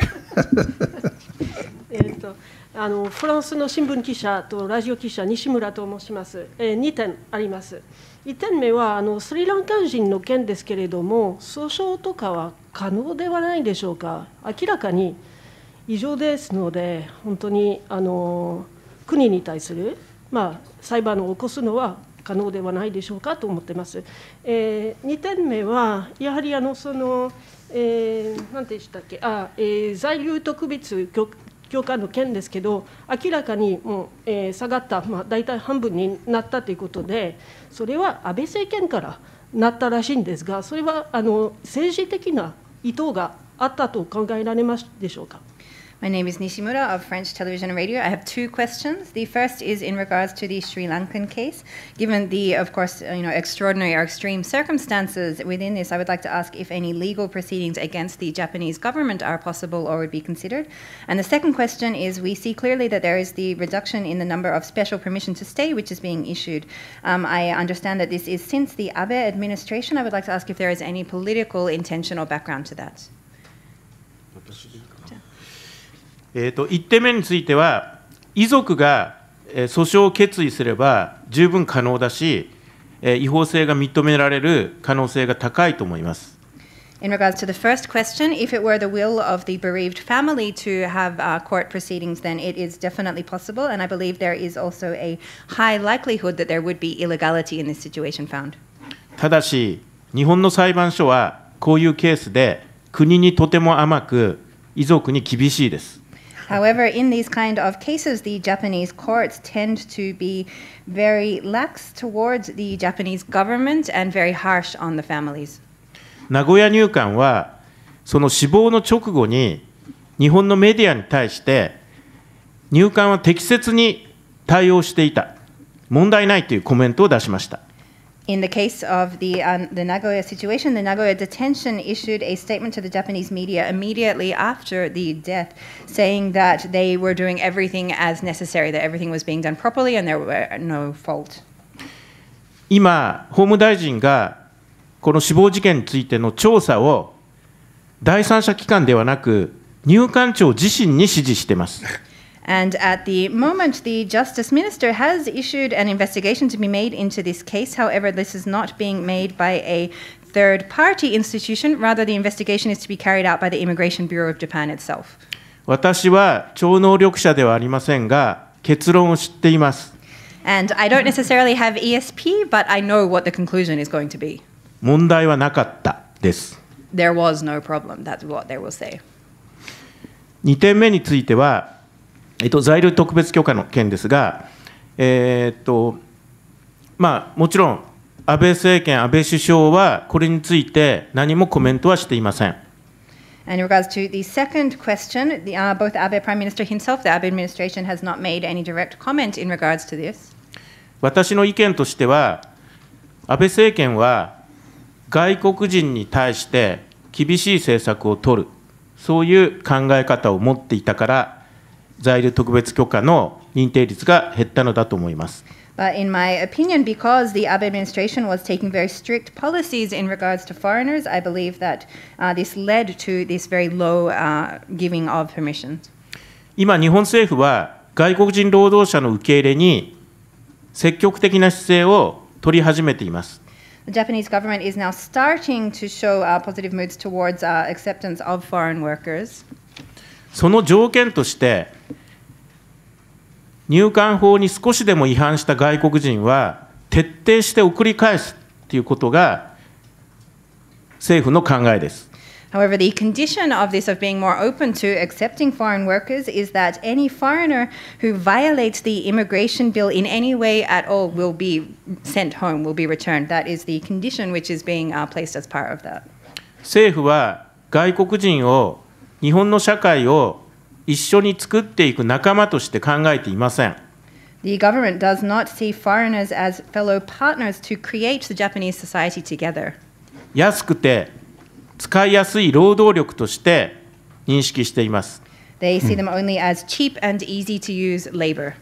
えっとあのフランスの新聞記者とラジオ記者、西村と申します、えー、2点あります。1点目はあのスリランカ人の件ですけれども、訴訟とかは可能ではないでしょうか、明らかに異常ですので、本当にあの国に対する、まあ、裁判を起こすのは可能ではないでしょうかと思ってます。えー、2点目は、やはりあのその、えー、なんでしたっけ、あえー、在留特別局教会の件ですけど、明らかにもう、えー、下がった、まあ、大体半分になったということで、それは安倍政権からなったらしいんですが、それはあの政治的な意図があったと考えられますでしょうか。My name is Nishimura of French Television and Radio. I have two questions. The first is in regards to the Sri Lankan case. Given the, of course, uh, you know, extraordinary or extreme circumstances within this, I would like to ask if any legal proceedings against the Japanese government are possible or would be considered. And the second question is we see clearly that there is the reduction in the number of special permission to stay which is being issued. Um, I understand that this is since the Abe administration. I would like to ask if there is any political intention or background to that. えーと、と1点目については、遺族が訴訟を決意すれば十分可能だし、違法性が認められる可能性が高いと思います。In regards to the first question, if it were the will of the bereaved family to have uh, court proceedings, then it is definitely possible. And I believe there is also a high likelihood that there would be illegality in this situation found. ただし、日本の裁判所はこういうケースで国にとても甘く、遺族に厳しいです。However, in these kind of cases, the Japanese courts tend to be very lax towards the Japanese government and very harsh on the families. 名古屋入管はその死亡の直後に日本のメディアに対して入管は適切に対応していた問題ないというコメントを出しました。In the case of the, um, the Nagoya situation, the Nagoya detention issued a statement to the Japanese media immediately after the death, saying that they were doing everything as necessary, that everything was being done properly and there were no fault. 今、法務大臣がこの死亡事件についての調査を第三者機関ではなく、入管庁自身に指示しています。And at the moment, the Justice Minister has issued an investigation to be made into this case. However, this is not being made by a third party institution. Rather, the investigation is to be carried out by the Immigration Bureau of Japan itself. 私は超能力者ではありませんが、結論を知っています。And I don't necessarily have ESP, but I know what the conclusion is going to be. 問題はなかったです。There was no problem. That's what they will say. 2点目については、えっと、在留特別許可の件ですが、えー、っとまあ、もちろん安倍政権、安倍首相はこれについて何もコメントはしていません。And in regards to the second question, the, uh, both Abe Prime Minister himself, the Abe administration has not made any direct comment in regards to this. 私の意見としては、安倍政権は外国人に対して厳しい政策を取る、そういう考え方を持っていたから在留特別許可の認定率が減ったのだと思います。But in my opinion, because the Abe administration was taking very strict policies in regards to foreigners, I believe that uh, this led to this very low uh, giving of permissions. 今、日本政府は外国人労働者の受け入れに積極的な姿勢を取り始めています。The Japanese government is now starting to show uh, positive moods towards uh, acceptance of foreign workers. その条件として、入管法に少しでも違反した外国人は、徹底して送り返すということが、政府の考えです。However, the condition of this, of being more open to accepting foreign workers, is that any foreigner who violates the immigration bill in any way at all will be sent home, will be returned. That is the condition which is being uh, placed as part of that. 政府は外国人を日本の社会を一緒に作っていく仲間として考えていません。The government does not see foreigners as fellow partners to create the Japanese society together. 安くて使いやすい労働力として認識しています。They see them only as cheap and easy to use labor.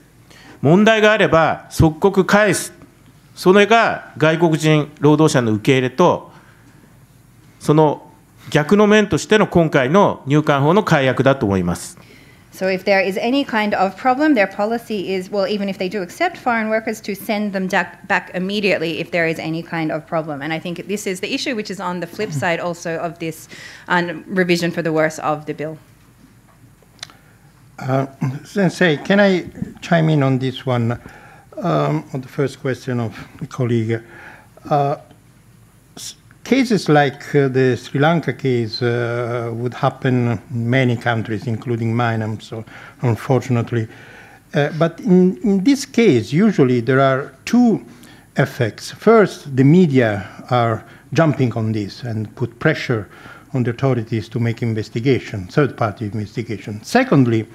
問題があれば即刻返す。それが外国人労働者の受け入れと、その逆の面としての今回の入管法の改悪だと思います。So if there is any kind of problem, their policy is, well, even if they do accept foreign workers, to send them back immediately if there is any kind of problem. And I think this is the issue, which is on the flip side also of this um, revision for the worse of the bill. Uh, Sensei, can I chime in on this one, um, on the first question of colleague? Uh, Cases like uh, the Sri Lanka case uh, would happen in many countries, including mine, so unfortunately. Uh, but in, in this case, usually there are two effects. First, the media are jumping on this and put pressure on the authorities to make investigation, third-party investigation. Secondly,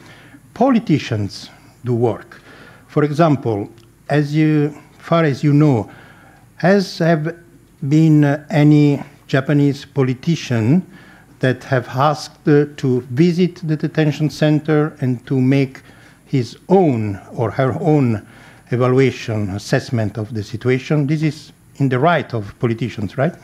politicians do work. For example, as you, far as you know, as have been uh, any Japanese politician that have asked uh, to visit the detention center and to make his own or her own evaluation, assessment of the situation. This is in the right of politicians, right?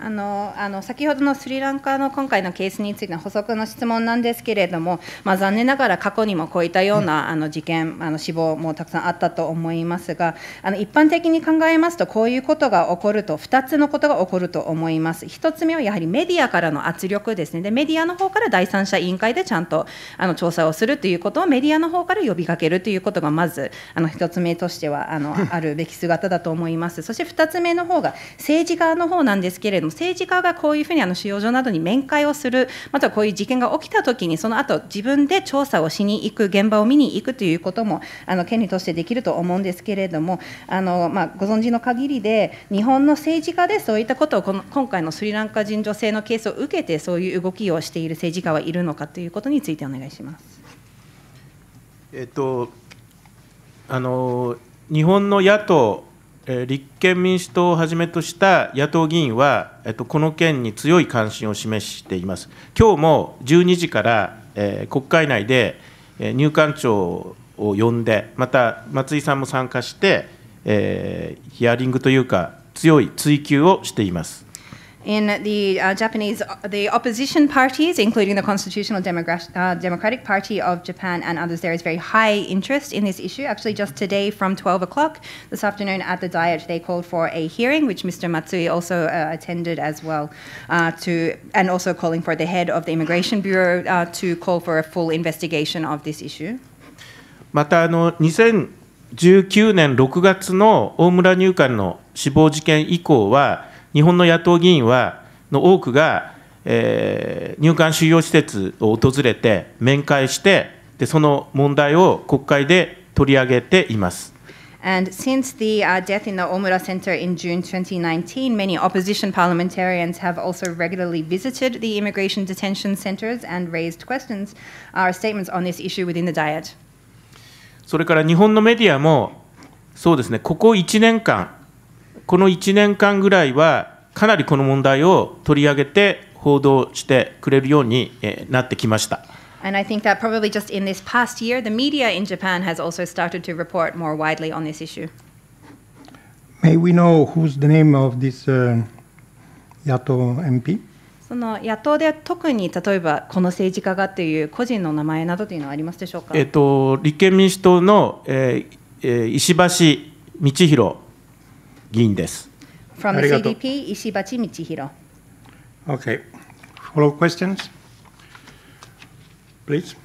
あのあの先ほどのスリランカの今回のケースについての補足の質問なんですけれども、まあ、残念ながら過去にもこういったような、あの事件、あの死亡もたくさんあったと思いますが、あの一般的に考えますと、こういうことが起こると、2つのことが起こると思います。1つ目はやはりメディアからの圧力ですね、でメディアの方から第三者委員会でちゃんとあの調査をするということを、メディアの方から呼びかけるということが、まずあの1つ目としてはあの あるべき姿だと思います。そして2つ目の方が政治側の方なんですけれどもども、政治家がこういうふうにあの収容所などに面会をする、またはこういう事件が起きたときに、その後自分で調査をしに行く、現場を見に行くということも、あの権利としてできると思うんですけれども、あのまあ、ご存知の限りで、日本の政治家でそういったことをこの、今回のスリランカ人女性のケースを受けて、そういう動きをしている政治家はいるのかということについてお願いします。えっとあの日本の野党立憲民主党をはじめとした野党議員は、えっと、この件に強い関心を示しています。今日も12時から、えー、国会内で、えー、入管庁を呼んで、また松井さんも参加して、えー、ヒアリングというか、強い追及をしています。in the uh, Japanese, uh, the opposition parties, including the Constitutional Demogra- uh, Democratic Party of Japan and others, there is very high interest in this issue. Actually, just today from 12 o'clock this afternoon at the Diet, they called for a hearing, which Mr. Matsui also uh, attended as well, uh, to and also calling for the head of the Immigration Bureau uh, to call for a full investigation of this issue. またあの2019年6月の大村入管の死亡事件以降は日本の野党議員は、の多くが、えー、入管収容施設を訪れて、面会して、でその問題を国会で取り上げています。And since the uh, death in the Omura Center in June 2019, many opposition parliamentarians have also regularly visited the immigration detention centers and raised questions or statements on this issue within the Diet. それから日本のメディアも、そうですね、ここ1年間、この1年間ぐらいは、かなりこの問題を取り上げて報道してくれるようになってきました。And I think that probably just in this past year, the media in Japan has also started to report more widely on this issue. May we know who's the name of this、uh, 野党 MP? その野党で特に例えばこの政治家がという個人の名前などというのはありますでしょうか、えっと、立憲民主党の、えーえー、石橋道弘議員です。From the CDP, 石橋道博。Okay. Follow questions? Please.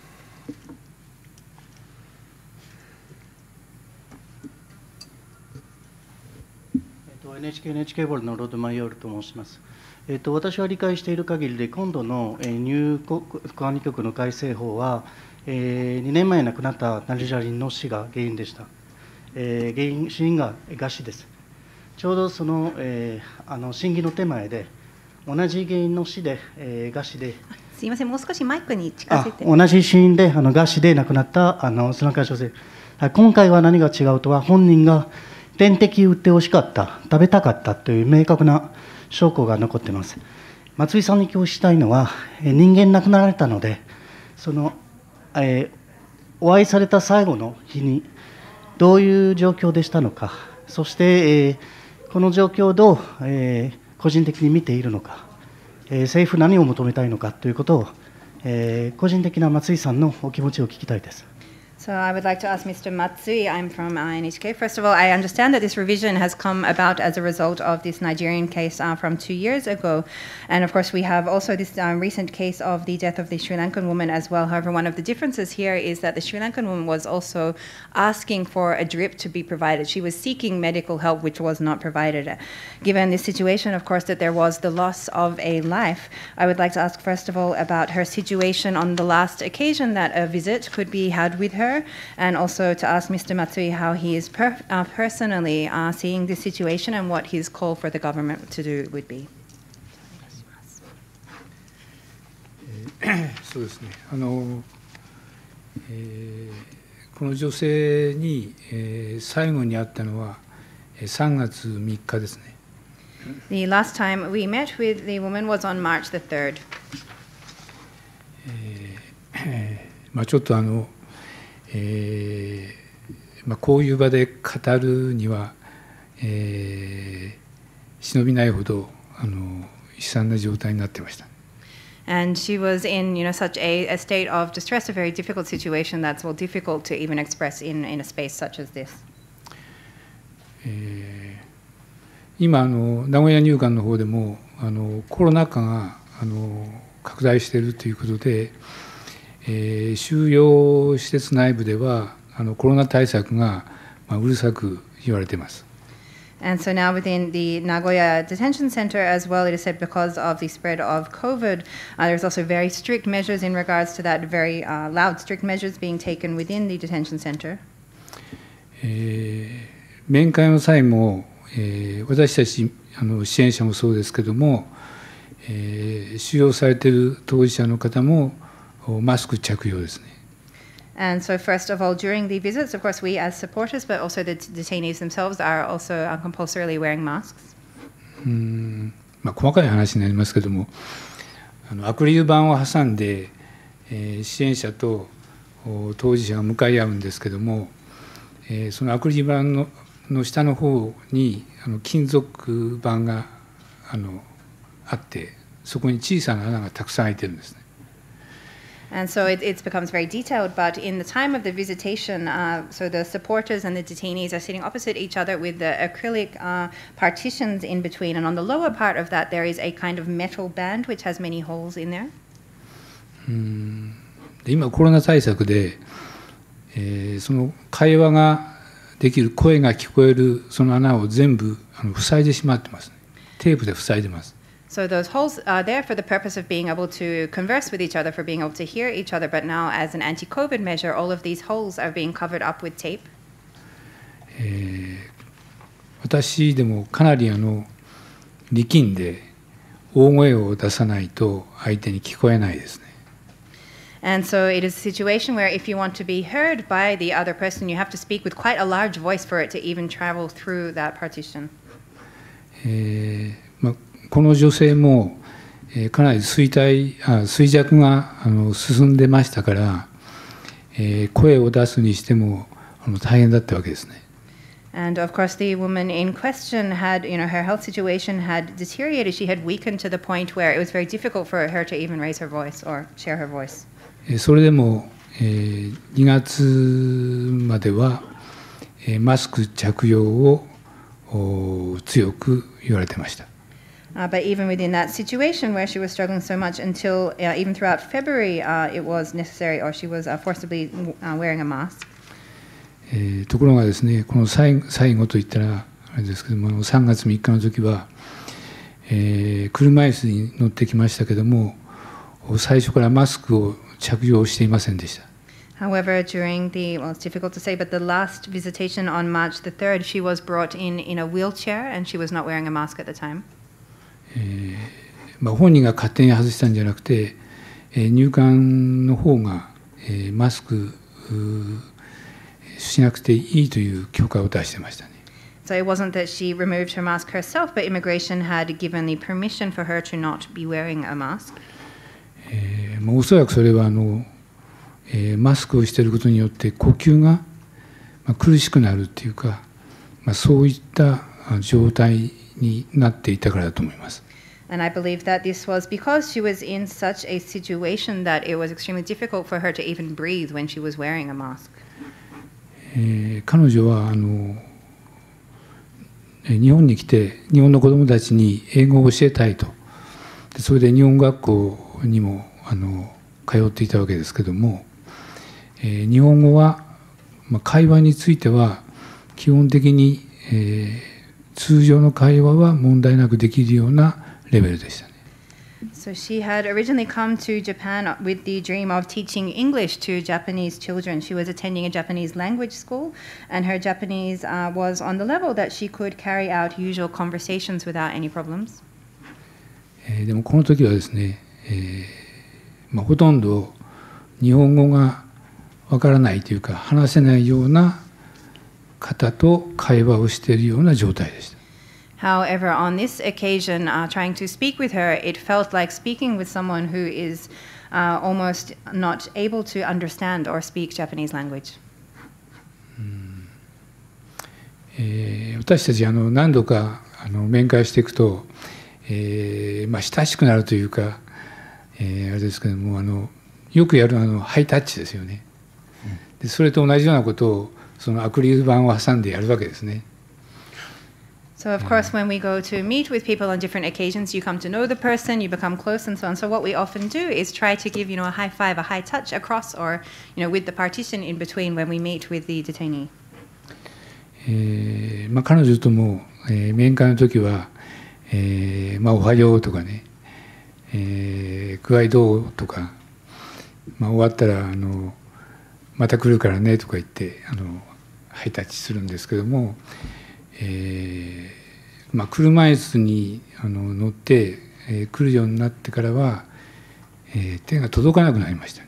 と NHK, NHK ボールのロードマイオールと申します。えっと、私は理解している限りで、今度の入国管理局の改正法は、えー、2年前亡くなったナリジャリンの死が原因でした。えー、原因死因が餓死です。ちょうどその,、えー、あの審議の手前で、同じ原因の死で、えー、餓死で、すみません、もう少しマイクに近づいて同じ死因であの餓死で亡くなったあのスランカ女性、今回は何が違うとは、本人が点滴打ってほしかった、食べたかったという明確な証拠が残っています。松井さんに今日したいのは、人間亡くなられたので、その、えー、お会いされた最後の日に、どういう状況でしたのか、そして、えーこの状況をどう、えー、個人的に見ているのか、えー、政府何を求めたいのかということを、えー、個人的な松井さんのお気持ちを聞きたいです。So I would like to ask Mr. Matsui, I'm from INHK. First of all, I understand that this revision has come about as a result of this Nigerian case uh, from two years ago. And of course, we have also this um, recent case of the death of the Sri Lankan woman as well. However, one of the differences here is that the Sri Lankan woman was also asking for a drip to be provided. She was seeking medical help, which was not provided. Given this situation, of course, that there was the loss of a life, I would like to ask, first of all, about her situation on the last occasion that a visit could be had with her her, and also to ask Mr. Matsui how he is per uh, personally uh, seeing this situation and what his call for the government to do would be. そうですねあの、えー、この女性に、えー、最後に会ったのは3月3日ですね。The last time we met with the woman was on March the 3rd. えー、まあ、こういう場で語るには、えー、忍びないほどあの悲惨な状態になってました。And she was in, you know, such a, a state of distress, a very difficult situation that's more difficult to even express in, in a space such as this. えー、今あの、名古屋入管の方でもあのコロナ禍があの拡大しているということで、えーえー、収容施設内部ではあのコロナ対策が、まあ、うるさく言われています。And so now within the Nagoya Detention Center as well, it is said because of the spread of COVID, uh, there's also very strict measures in regards to that, very uh, loud, strict measures being taken within the detention center. 面会の際も、えー、私たちあの支援者もそうですけども、えー、収容されている当事者の方もマスク着用ですね。And so, first of all, during the visits, of course, we as supporters, but also the detainees themselves are also compulsorily wearing masks. うんまあ、細かい話になりますけどもあのアクリル板を挟んで、えー、支援者と当事者が向かい合うんですけども、えー、そのアクリル板のの下の方にあの金属板があのあってそこに小さな穴がたくさん開いてるんですね。And so it, it, becomes very detailed, but in the time of the visitation, uh, so the supporters and the detainees are sitting opposite each other with the acrylic uh, partitions in between, and on the lower part of that there is a kind of metal band which has many holes in there. 今コロナ対策で、えー、その会話ができる声が聞こえるその穴を全部あの塞いでしまってます、ね、テープで塞いでます。so those holes are there for the purpose of being able to converse with each other, for being able to hear each other. But now, as an anti-COVID measure, all of these holes are being covered up with tape. Eh, and so it is a situation where if you want to be heard by the other person, you have to speak with quite a large voice for it to even travel through that partition. Eh, この女性も、えー、かなり衰退あ衰弱があの進んでましたから、えー、声を出すにしてもあの大変だったわけですね。And of course, the woman in question had, you know, her health situation had deteriorated. She had weakened to the point where it was very difficult for her to even raise her voice or share her voice. それでも、えー、2月までは、えー、マスク着用を強く言われてました。Uh, but even within that situation where she was struggling so much until uh, even throughout February, uh, it was necessary or she was uh, forcibly uh, wearing a mask. えー、ところがですね、この最最後といったらあれですけども、3月3日の時は、えー、車椅子に乗ってきましたけども、最初からマスクを着用していませんでした。However, during the, well, it's difficult to say, but the last visitation on March the 3rd, she was brought in in a wheelchair and she was not wearing a mask at the time. えー、まあ、本人が勝手に外したんじゃなくて、え入管の方が、えマスクしなくていいという許可を出してましたね。So it wasn't that she removed her mask herself, but immigration had given the permission for her to not be wearing a mask. おそらくそれはあの、えー、マスクをしていることによって呼吸が、まあ、苦しくなるっていうか、まあ、そういった状態になっていたからだと思います。And I believe that this was because she was in such a situation that it was extremely difficult for her to even breathe when she was wearing a mask. えー、彼女はあの日本に来て日本の子どもたちに英語を教えたいとそれで日本学校にもあの通っていたわけですけども、えー、日本語は、まあ、会話については基本的に、え通常の会話は問題なくできるようなレベルでしたね。So she had originally come to Japan with the dream of teaching English to Japanese children. She was attending a Japanese language school, and her Japanese uh, was on the level that she could carry out usual conversations without any problems. でもこの時はですね、えーまあ、ほとんど日本語がわからないというか話せないような方と会話をしているような状態でした。However, on this occasion, uh, trying to speak with her, it felt like speaking with someone who is uh, almost not able to understand or speak Japanese language. えー、私たちあの何度かあの面会していくと、えーまあ、親しくなるというか、えー、あれですけどもあのよくやるあのハイタッチですよね、うん、でそれと同じようなことをそのアクリル板を挟んでやるわけですね。So, of course, when we go to meet with people on different occasions, you come to know the person, you become close, and so on. So, what we often do is try to give, you know, a high five, a high touch across, or, you know, with the partition in between when we meet with the detainee. えーまあ、彼女とも、えー、面会の時は、えーまあ、おはようとかね、えー、具合どうとか、まあ、終わったらあのまた来るからねとか言ってあのハイタッチするんですけども、えーまあ、車椅子にあの乗って、えー、来るようになってからは、えー、手が届かなくなりました、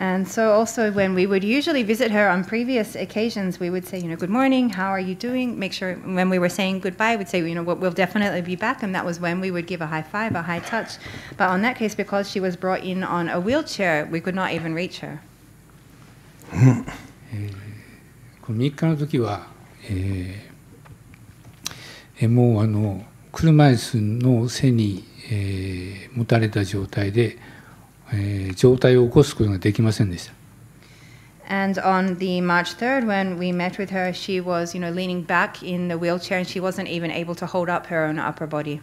And so, also, when we would usually visit her on previous occasions, we would say, you know, good morning, how are you doing? Make sure when we were saying goodbye, we'd say, you know, we'll definitely be back. And that was when we would give a high five, a high touch. But on that case, because she was brought in on a wheelchair, we could not even reach her. この3日の時は、えー、もうあの車椅子の背に、えー、持たれた状態で、えー、状態を起こすことができませんでした。And on the March 3rd, when we met with her, she was, you know, leaning back in the wheelchair and she wasn't even able to hold up her own upper body.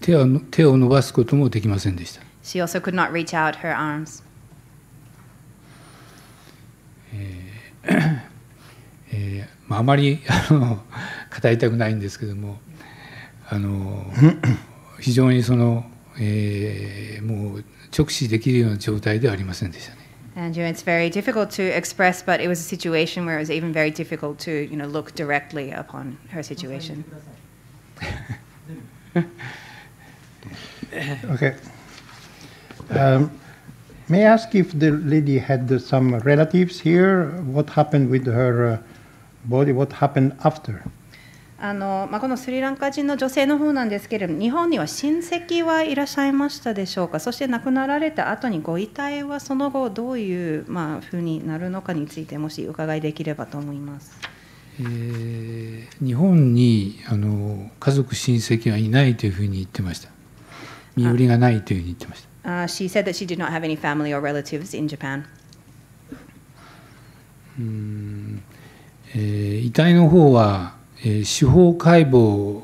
手を手を伸ばすこともできませんでした。She also could not reach out her arms. えーまあ、あまりあの語りたくないんですけどもあの非常にその、えー、もう直視できるような状態ではありませんでしたね。And you know, it's very difficult to express, but it was a situation where it was even very difficult to, you know, look directly upon her situation. okay. Um, May I ask if the lady had some relatives here? What happened with her body? What happened after? あのまあ、このスリランカ人の女性の方なんですけれども、日本には親戚はいらっしゃいましたでしょうか、そして亡くなられた後にご遺体はその後、どういう、まあ、ふうになるのかについて、もし伺いできればと思います、えー、日本にあの家族、親戚はいないというふうに言ってました、身寄りがないというふうに言ってました。she said that she did not have any family or relatives in Japan. うんえー、遺体の方は、えー、司法解剖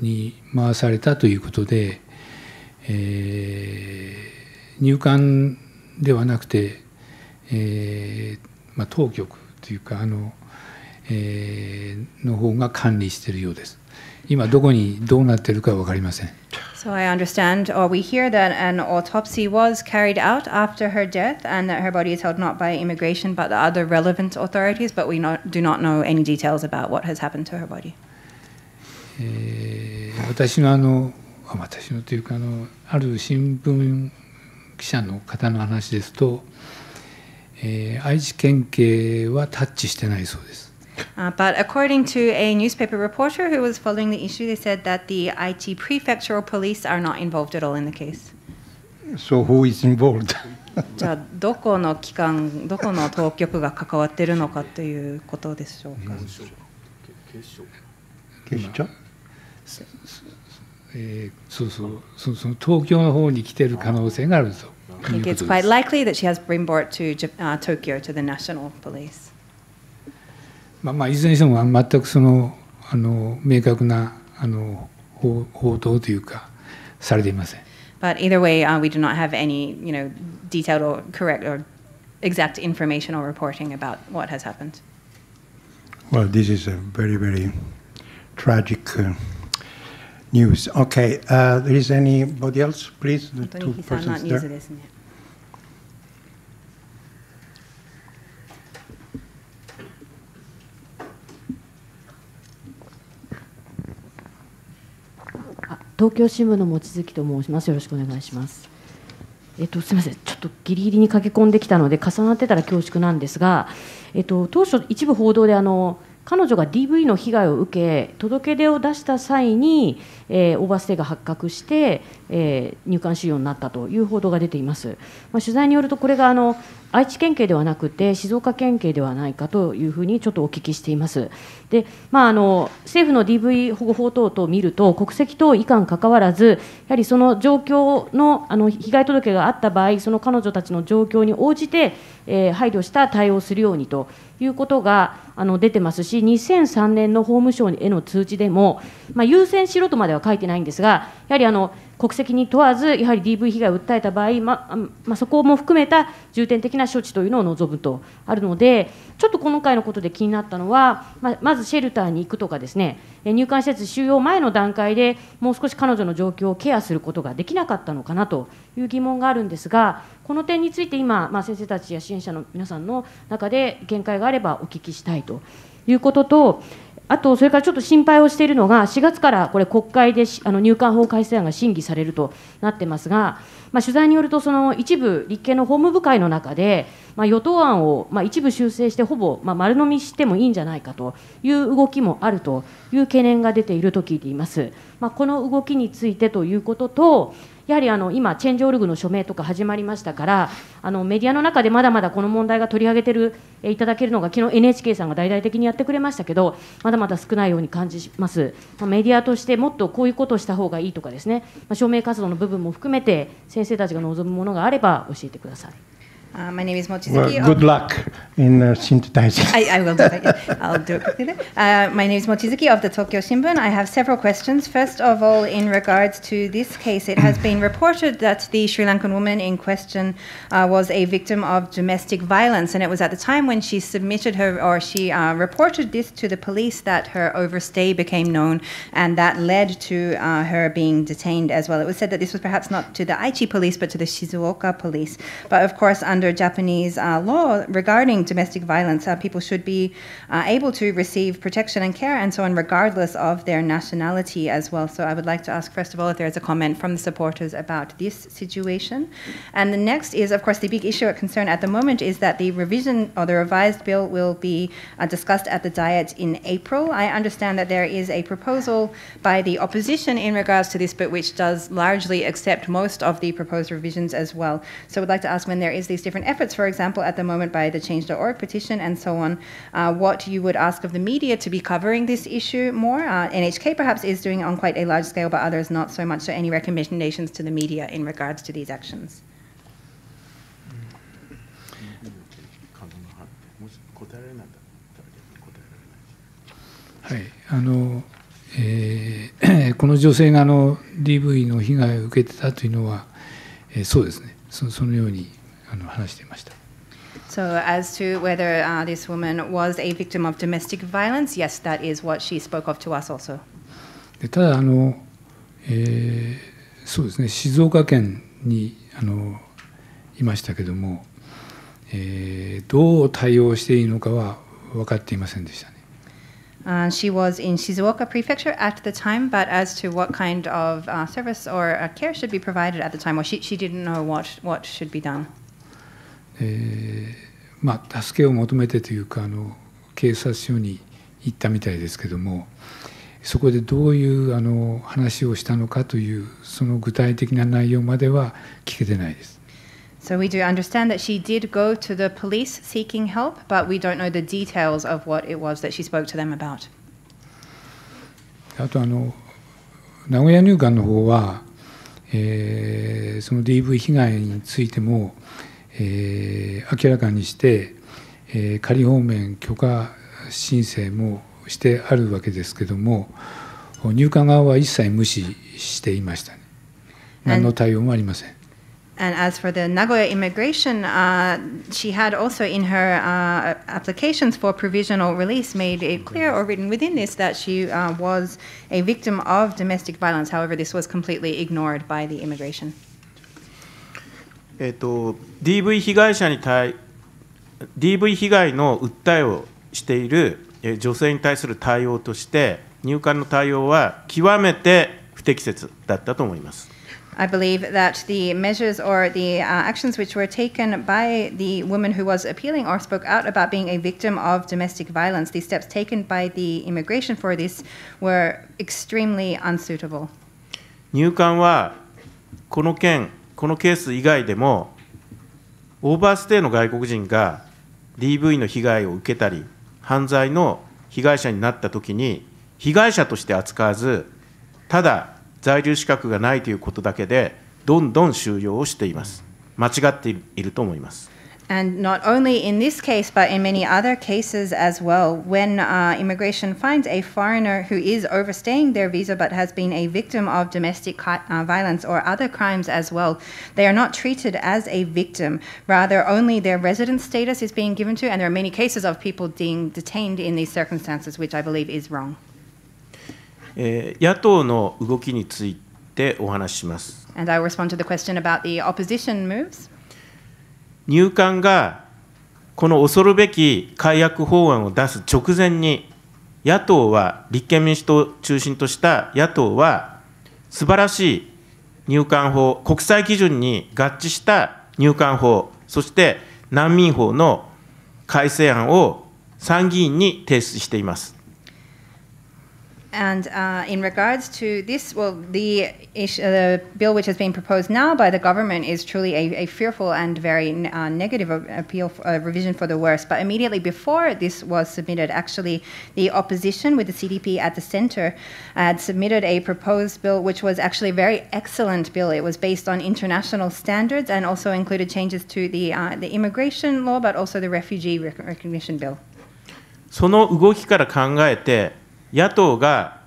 に回されたということで、えー、入管ではなくて、えーまあ、当局というかあの、えー、の方が管理しているようです。今どこにどうなっているか分かりません。So I understand, or we hear that an autopsy was carried out after her death and that her body is held not by immigration but other relevant authorities, but we not, do not know any details about what has happened to her body. Eh, 私のあの私のというかあのある新聞記者の方の話ですと、えー、愛知県警はタッチしてないそうです。uh, but according to a newspaper reporter who was following the issue, they said that the IT prefectural police are not involved at all in the case. So who is involved? じゃあどこの機関、どこの当局が関わっているのかということでしょうか。警視庁。警視庁。えー、そうそう、そその東京の方に来てる可能性があると。I think it's quite likely that she has been brought to、uh, Tokyo to the national police. まあ、まあいずれにしても全くそのあの明確なあの報報道というかされていません。But either way,、uh, we do not have any, you know, detailed or correct or exact information or reporting about what has happened. Well, this is a very, very tragic uh, news. Okay, uh, there is anybody else, please? The two persons there. 東京新聞の望月と申します。よろしくお願いします。えっと、すみません、ちょっとギリギリに駆け込んできたので、重なってたら恐縮なんですが、えっと、当初、一部報道であの彼女が DV の被害を受け届け出を出した際に、えー、オーバーステイが発覚して、えー、入管収容になったという報道が出ています、まあ、取材によるとこれがあの愛知県警ではなくて静岡県警ではないかというふうにちょっとお聞きしていますで、まあ、あの政府の DV 保護法等々を見ると国籍等以下にかかわらずやはりその状況のあの被害届があった場合その彼女たちの状況に応じて、えー、配慮した対応をするようにということがあの出てますし、2003年の法務省への通知でも、まあ、優先しろとまでは書いてないんですが、やはりあの国籍に問わず、やはり DV 被害を訴えた場合、ままあ、そこも含めた重点的な処置というのを望むとあるので、ちょっと今回のことで気になったのは、ままずシェルターに行くとかですね、入管施設収容前の段階でもう少し彼女の状況をケアすることができなかったのかなという疑問があるんですが、この点について今、まあ、先生たちや支援者の皆さんの中で見解があればお聞きしたいということと、あと、それからちょっと心配をしているのが、4月からこれ、国会であの入管法改正案が審議されるとなってますが、まあ、取材によると、その一部、立憲の法務部会の中で、まあ、与党案をまあ一部修正して、ほぼまあ丸飲みしてもいいんじゃないかという動きもあるという懸念が出ていると聞いています。まあ、この動きについてということと、やはりあの今、チェンジオルグの署名とか始まりましたから、あのメディアの中でまだまだこの問題が取り上げてるいただけるのが、昨日 NHK さんが大々的にやってくれましたけど、まだまだ少ないように感じます、まメディアとしてもっとこういうことをした方がいいとかですね、ま署名活動の部分も含めて、先生たちが望むものがあれば教えてください。Uh, my name is Mochizuki. Well, good luck in uh, synthesizing. I, I, will do it. I'll do it. Uh, my name is Mochizuki of the Tokyo Shimbun. I have several questions. First of all, in regards to this case, it has been reported that the Sri Lankan woman in question uh, was a victim of domestic violence, and it was at the time when she submitted her or she uh, reported this to the police that her overstay became known, and that led to uh, her being detained as well. It was said that this was perhaps not to the Aichi police, but to the Shizuoka police. But of course, under under Japanese uh, law regarding domestic violence. Uh, people should be uh, able to receive protection and care and so on, regardless of their nationality as well. So I would like to ask, first of all, if there is a comment from the supporters about this situation. And the next is, of course, the big issue at concern at the moment is that the revision or the revised bill will be uh, discussed at the Diet in April. I understand that there is a proposal by the opposition in regards to this, but which does largely accept most of the proposed revisions as well. So I would like to ask when there is this different efforts, for example, at the moment by the change.org petition and so on, uh, what you would ask of the media to be covering this issue more. Uh, NHK perhaps is doing on quite a large scale, but others not so much. So any recommendations to the media in regards to these actions? Hi. Eh, DV の被害を受けてたというのは、えー、そうですねそのようにの話していました。So, as to whether uh, this woman was a victim of domestic violence, yes, that is what she spoke of to us also. でただあの、えー、そうですね、静岡県にあのいましたけども、えー、どう対応していいのかは分かっていませんでしたね。Uh, she was in Shizuoka Prefecture at the time, but as to what kind of uh, service or uh, care should be provided at the time, well, she, she didn't know what, what should be done. えー、まあ、助けを求めてというかあの警察署に行ったみたいですけどもそこでどういうあの話をしたのかというその具体的な内容までは聞けてないです。So we do understand that she did go to the police seeking help, but we don't know the details of what it was that she spoke to them about. あとあの名古屋入管の方は、えー、その DV 被害についても、えー、明らかにして、えー、仮放免許可申請もしてあるわけですけども入管側は一切無視していました、ね、何の対応もありません。And as for the Nagoya immigration, uh, she had also in her uh, applications for provisional release made it clear or written within this that she uh, was a victim of domestic violence. However, this was completely ignored by the immigration. えーと、と DV 被害者に対 DV 被害の訴えをしている女性に対する対応として入管の対応は極めて不適切だったと思います。I believe that the measures or the uh, actions which were taken by the woman who was appealing or spoke out about being a victim of domestic violence, the steps taken by the immigration for this were extremely unsuitable. 入管はこの件このケース以外でも、オーバーステイの外国人が DV の被害を受けたり、犯罪の被害者になったときに、被害者として扱わず、ただ在留資格がないということだけで、どんどん収容をしています。間違っていると思います。And not only in this case, but in many other cases as well, when uh, immigration finds a foreigner who is overstaying their visa but has been a victim of domestic uh, violence or other crimes as well, they are not treated as a victim. Rather, only their residence status is being given to, and there are many cases of people being detained in these circumstances, which I believe is wrong. Eh, and I respond to the question about the opposition moves. 入管がこの恐るべき解約法案を出す直前に、野党は、立憲民主党を中心とした野党は、素晴らしい入管法、国際基準に合致した入管法、そして難民法の改正案を参議院に提出しています。And uh, in regards to this, well, the, issue, uh, the, bill which has been proposed now by the government is truly a, a fearful and very uh, negative appeal for, uh, revision for the worse. But immediately before this was submitted, actually, the opposition with the CDP at the centre had submitted a proposed bill which was actually a very excellent bill. It was based on international standards and also included changes to the, uh, the immigration law, but also the refugee recognition bill. その動きから考えて野党が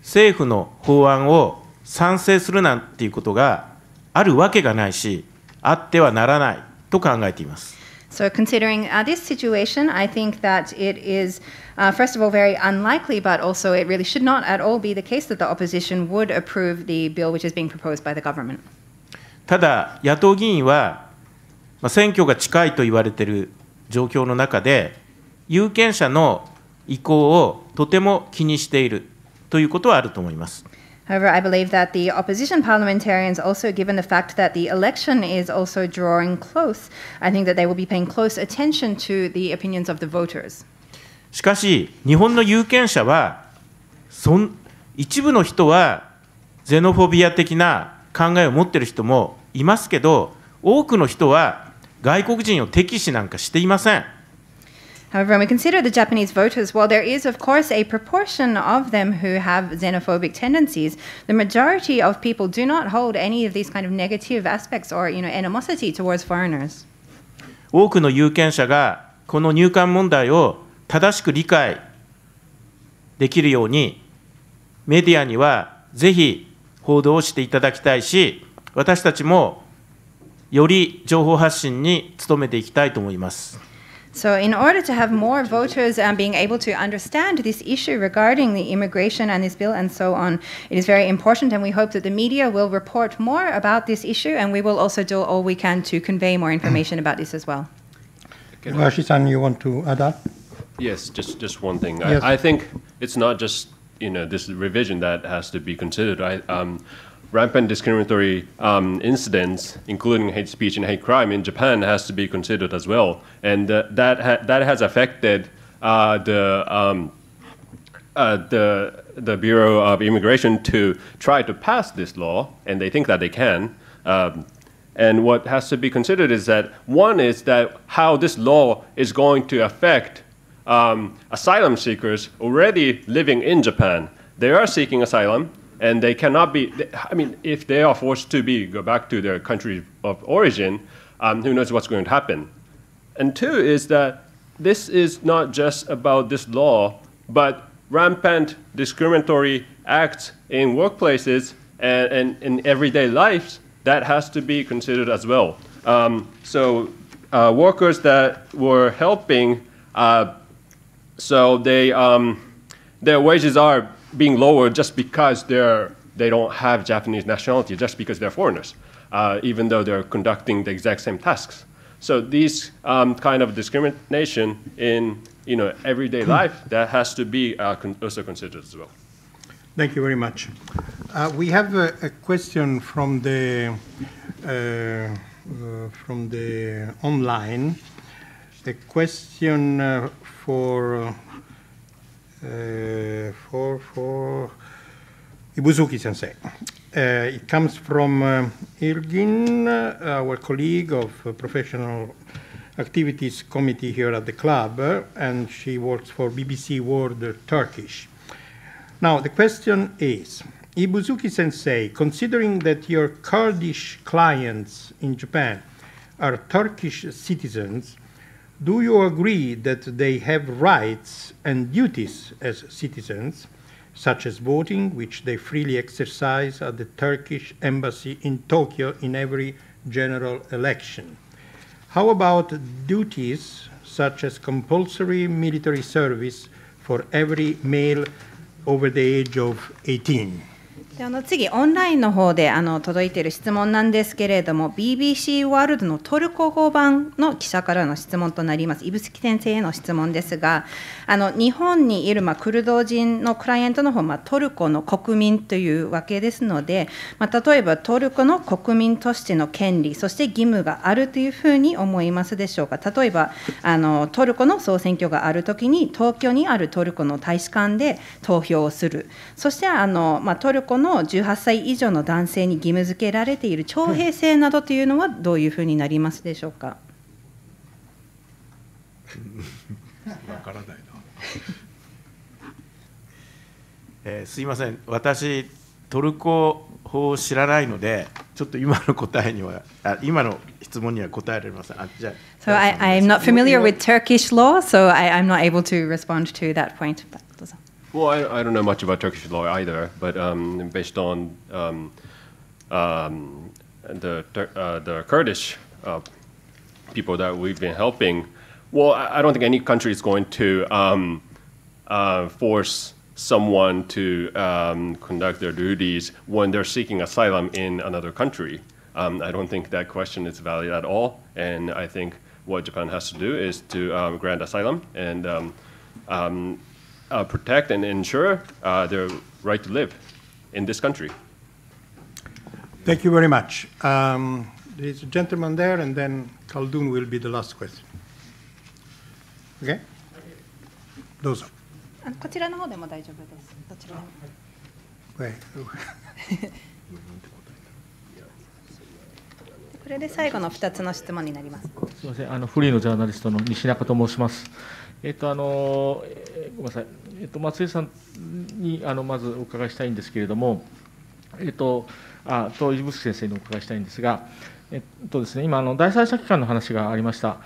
政府の法案を賛成するなんていうことがあるわけがないし、あってはならないと考えています。So, considering uh, this situation, I think that it is, uh, first of all, very unlikely, but also it really should not at all be the case that the opposition would approve the bill which is being proposed by the government. ただ、野党議員は、まあ、選挙が近いと言われている状況の中で、有権者の意向をとても気にしているということはあると思います。However, I believe that the opposition parliamentarians, also given the fact that the election is also drawing close, I think that they will be paying close attention to the opinions of the voters. しかし、日本の有権者は、そん一部の人はゼノフォビア的な考えを持っている人もいますけど、多くの人は外国人を敵視なんかしていません。However, when we consider the Japanese voters, while there is, of course, a proportion of them who have xenophobic tendencies, the majority of people do not hold any of these kind of negative aspects or you know, animosity towards foreigners. 多くの有権者がこの入管問題を正しく理解できるように、メディアにはぜひ報道をしていただきたいし、私たちもより情報発信に努めていきたいと思います。So, in order to have more voters um, being able to understand this issue regarding the immigration and this bill and so on, it is very important, and we hope that the media will report more about this issue, and we will also do all we can to convey more information about this as well. Rashi-san, you want to add that? Yes, just just one thing. Yes. I, I, think it's not just you know this revision that has to be considered. I um, rampant discriminatory um, incidents, including hate speech and hate crime in Japan, has to be considered as well. And uh, that, ha that has affected uh, the, um, uh, the, the Bureau of Immigration to try to pass this law, and they think that they can. Um, and what has to be considered is that one is that how this law is going to affect um, asylum seekers already living in Japan. They are seeking asylum and they cannot be. I mean, if they are forced to be go back to their country of origin, um, who knows what's going to happen? And two is that this is not just about this law, but rampant discriminatory acts in workplaces and, and in everyday lives that has to be considered as well. Um, so uh, workers that were helping, uh, so they um, their wages are being lower just because they're, they don't have Japanese nationality, just because they're foreigners, uh, even though they're conducting the exact same tasks. So these um, kind of discrimination in you know, everyday hmm. life, that has to be uh, con also considered as well. Thank you very much. Uh, we have a, a, question from the, uh, uh, from the online, a question uh, for uh, for, for Ibuzuki sensei. Uh, it comes from uh, Irgin, our colleague of professional activities committee here at the club, and she works for BBC World Turkish. Now, the question is Ibuzuki sensei, considering that your Kurdish clients in Japan are Turkish citizens, do you agree that they have rights and duties as citizens, such as voting, which they freely exercise at the Turkish embassy in Tokyo in every general election? How about duties such as compulsory military service for every male over the age of 18? であの次、オンラインの方であの届いている質問なんですけれども、BBC ワールドのトルコ語版の記者からの質問となります、指宿先生への質問ですが、あの日本にいる、まあ、クルド人のクライアントの方、まあ、トルコの国民というわけですので、まあ、例えばトルコの国民としての権利、そして義務があるというふうに思いますでしょうか、例えばあのトルコの総選挙があるときに、東京にあるトルコの大使館で投票をする、そしてあの、まあ、トルコのの18歳以上の男性に義務付けられている徴兵制などというのはどういうふうになりますでしょうか。わからないな。えー、すいません、私トルコ法を知らないので、ちょっと今の答えには、あ今の質問には答えられません。あじゃあ so I, I'm not familiar with Turkish law, so I, I'm not able to respond to that point. But... Well, I, I, don't know much about Turkish law either, but um, based on um, um, the uh, the Kurdish uh, people that we've been helping, well, I, I, don't think any country is going to um, uh, force someone to um, conduct their duties when they're seeking asylum in another country. Um, I don't think that question is valid at all, and I think what Japan has to do is to grant asylum and. Um, uh, protect and ensure uh, their right to live in this country. Thank you very much. Um, there's a gentleman there, and then Khaldun will be the last question. Okay? どうぞ。こちらの方でも大丈夫です。どちらでも。これで最後の2つの質問になります。すみません、あのフリーのジャーナリストの西中と申します。えっとあのごめんなさい、えっと、松井さんにあのまずお伺いしたいんですけれども、えっと、あと伊吹先生にお伺いしたいんですが、えっとですね、今あの、第三者機関の話がありました。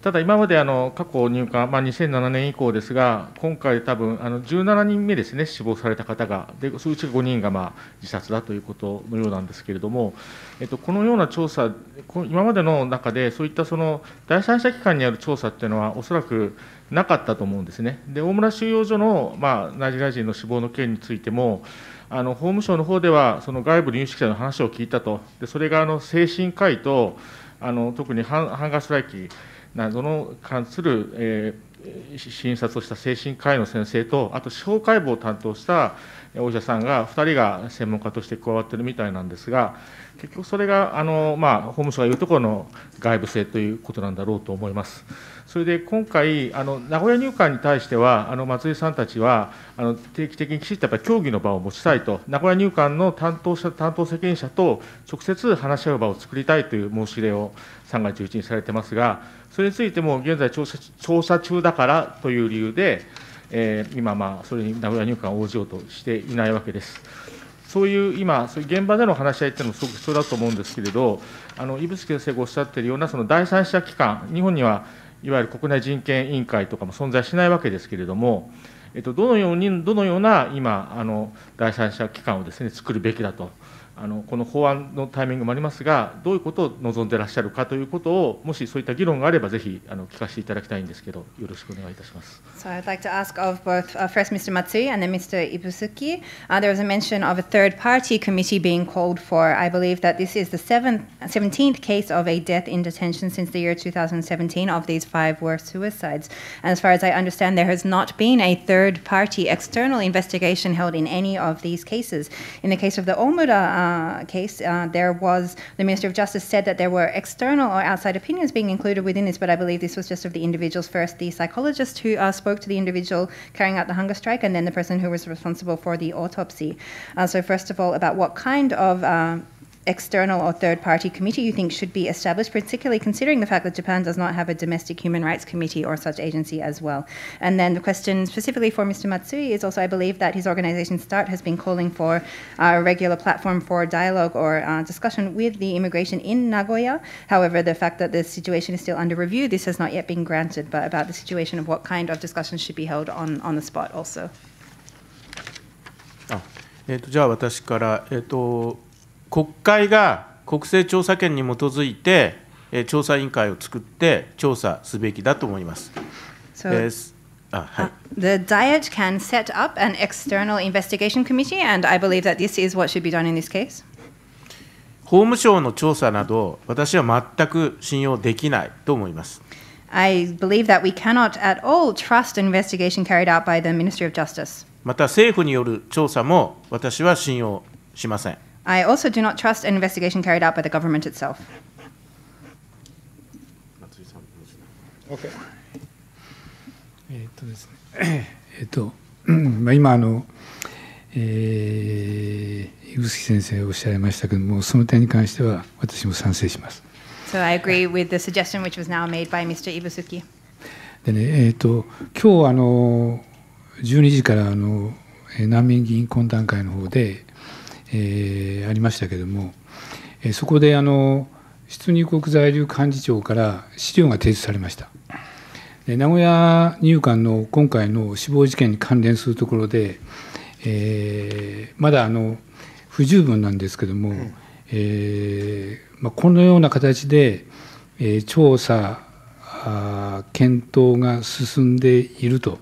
ただ、今まであの過去入管、まあ、2007年以降ですが、今回、多分あの17人目ですね、死亡された方が、でそのうち5人がまあ自殺だということのようなんですけれども、えっと、このような調査、今までの中で、そういったその第三者機関にある調査っていうのは、おそらくなかったと思うんですね。で、大村収容所の、まあ、ナイジェリア人の死亡の件についても、あの法務省の方では、その外部入有識者の話を聞いたと、でそれがあの精神科医と、あの特にハンハンガーストライキなどの関する、えー、診察をした精神科医の先生と、あと司法解剖を担当したお医者さんが、2人が専門家として加わってるみたいなんですが、結局それがあの、まあ、法務省が言うところの外部性ということなんだろうと思います。それで今回、あの名古屋入管に対しては、あの松井さんたちはあの定期的にきちっとやっぱり協議の場を持ちたいと、名古屋入管の担当者、担当責任者と直接話し合う場を作りたいという申し入れを3月11日にされてますが、それについても現在調査、調査中だからという理由で、えー、今、それに名古屋入管応じようとしていないわけです。そういう今、そういう現場での話し合いっていうのもすごく必要だと思うんですけれど、あの指宿先生がおっしゃっているような、その第三者機関、日本にはいわゆる国内人権委員会とかも存在しないわけですけれども、えっと、どのように、どのような今、あの第三者機関をです、ね、作るべきだと。あのこの法案のタイミングもありますが、どういうことを望んでらっしゃるかということを、もしそういった議論があれば、ぜひあの聞かせていただきたいんですけど、よろしくお願いいたします。So I'd like to ask of both、uh, first Mr. Matsui and then Mr. Ibusuki.、Uh, there was a mention of a third party committee being called for. I believe that this is the seventh, 17th case of a death in detention since the year 2017 of these five were suicides. And as far as I understand, there has not been a third party external investigation held in any of these cases. In the case of the Omura, uh, uh, case, uh, there was the Minister of Justice said that there were external or outside opinions being included within this, but I believe this was just of the individuals first, the psychologist who uh, spoke to the individual carrying out the hunger strike, and then the person who was responsible for the autopsy. Uh, so first of all, about what kind of uh, external or third party committee you think should be established, particularly considering the fact that Japan does not have a domestic human rights committee or such agency as well? And then the question specifically for Mr. Matsui is also I believe that his organization START has been calling for a regular platform for dialogue or uh, discussion with the immigration in Nagoya. However, the fact that the situation is still under review, this has not yet been granted, but about the situation of what kind of discussions should be held on, on the spot also. Oh. えー、とじゃあ私から、えー、と国会が国政調査権に基づいて、調査委員会を作って調査すべきだと思います。So, えー Uh, uh, the Diet can set up an external investigation committee, and I believe that this is what should be done in this case. 法務省の調査など、私は全く信用できないと思います。I believe that we cannot at all trust an investigation carried out by the Ministry of Justice. また政府による調査も私は信用しません。I also do not trust an investigation carried out by the government itself. Okay. えっとですね、えっと、まあ今あの、えー、指宿先生おっしゃいましたけども、その点に関しては私も賛成します。So I agree with the suggestion which was now made by Mr. Ibusuki. でね、えっ、ー、と今日あの12時からあの難民議員懇談会の方で。えー、ありましたけども、えー、そこであの出入国在留幹事長から資料が提出されました名古屋入管の今回の死亡事件に関連するところで、えー、まだあの不十分なんですけども、うん、えー、まあ、このような形で、え調査検討が進んでいると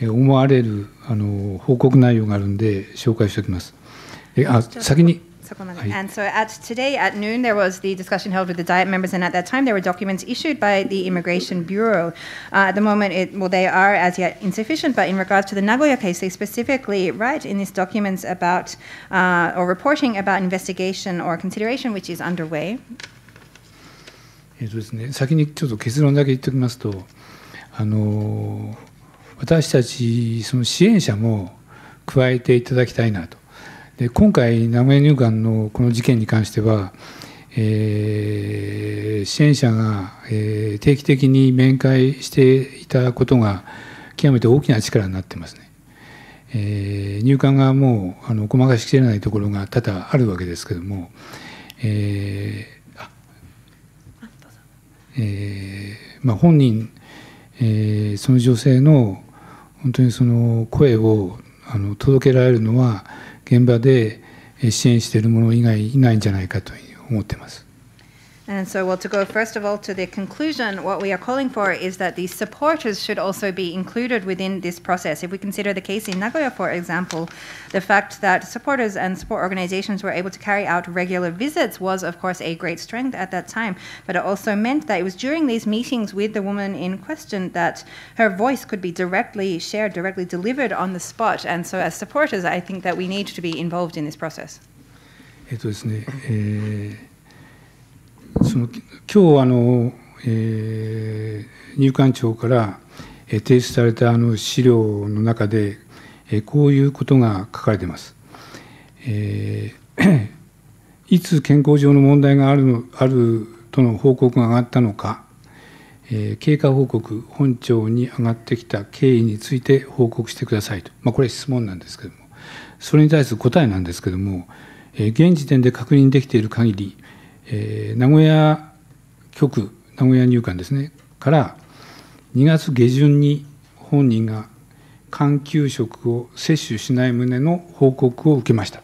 思われるあの報告内容があるんで紹介しておきます。あ先に And so at today at noon, there was the discussion held with the Diet members, and at that time, there were documents issued by the Immigration Bureau. Uh, at the moment, it, well, they are as yet insufficient, but in regards to the Nagoya case, they specifically write in these documents about uh, or reporting about investigation or consideration which is underway. えっとですね、先にちょっと結論だけ言っておきますと、あの私たちその支援者も加えていただきたいなとで今回名古屋入管のこの事件に関しては、えー、支援者が、えー、定期的に面会していたことが極めて大きな力になってますね。えー、入管がもうあのごまかしきれないところが多々あるわけですけども、えーあえーまあ、本人、えー、その女性の本当にその声をあの届けられるのは現場で支援しているもの以外いないんじゃないかと思ってます。And so, well, to go first of all to the conclusion, what we are calling for is that the supporters should also be included within this process. If we consider the case in Nagoya, for example, the fact that supporters and support organizations were able to carry out regular visits was, of course, a great strength at that time. But it also meant that it was during these meetings with the woman in question that her voice could be directly shared, directly delivered on the spot. And so, as supporters, I think that we need to be involved in this process. Eh, その今日あの、えー、入管庁から、えー、提出されたあの資料の中で、えー、こういうことが書かれています。えー、いつ健康上の問題があるのあるとの報告が上がったのか、えー、経過報告、本庁に上がってきた経緯について報告してくださいと、まあ、これ質問なんですけども、それに対する答えなんですけども、え現時点で確認できている限り、えー、名古屋局名古屋入管ですねから2月下旬に本人が環球食を摂取しない旨の報告を受けました、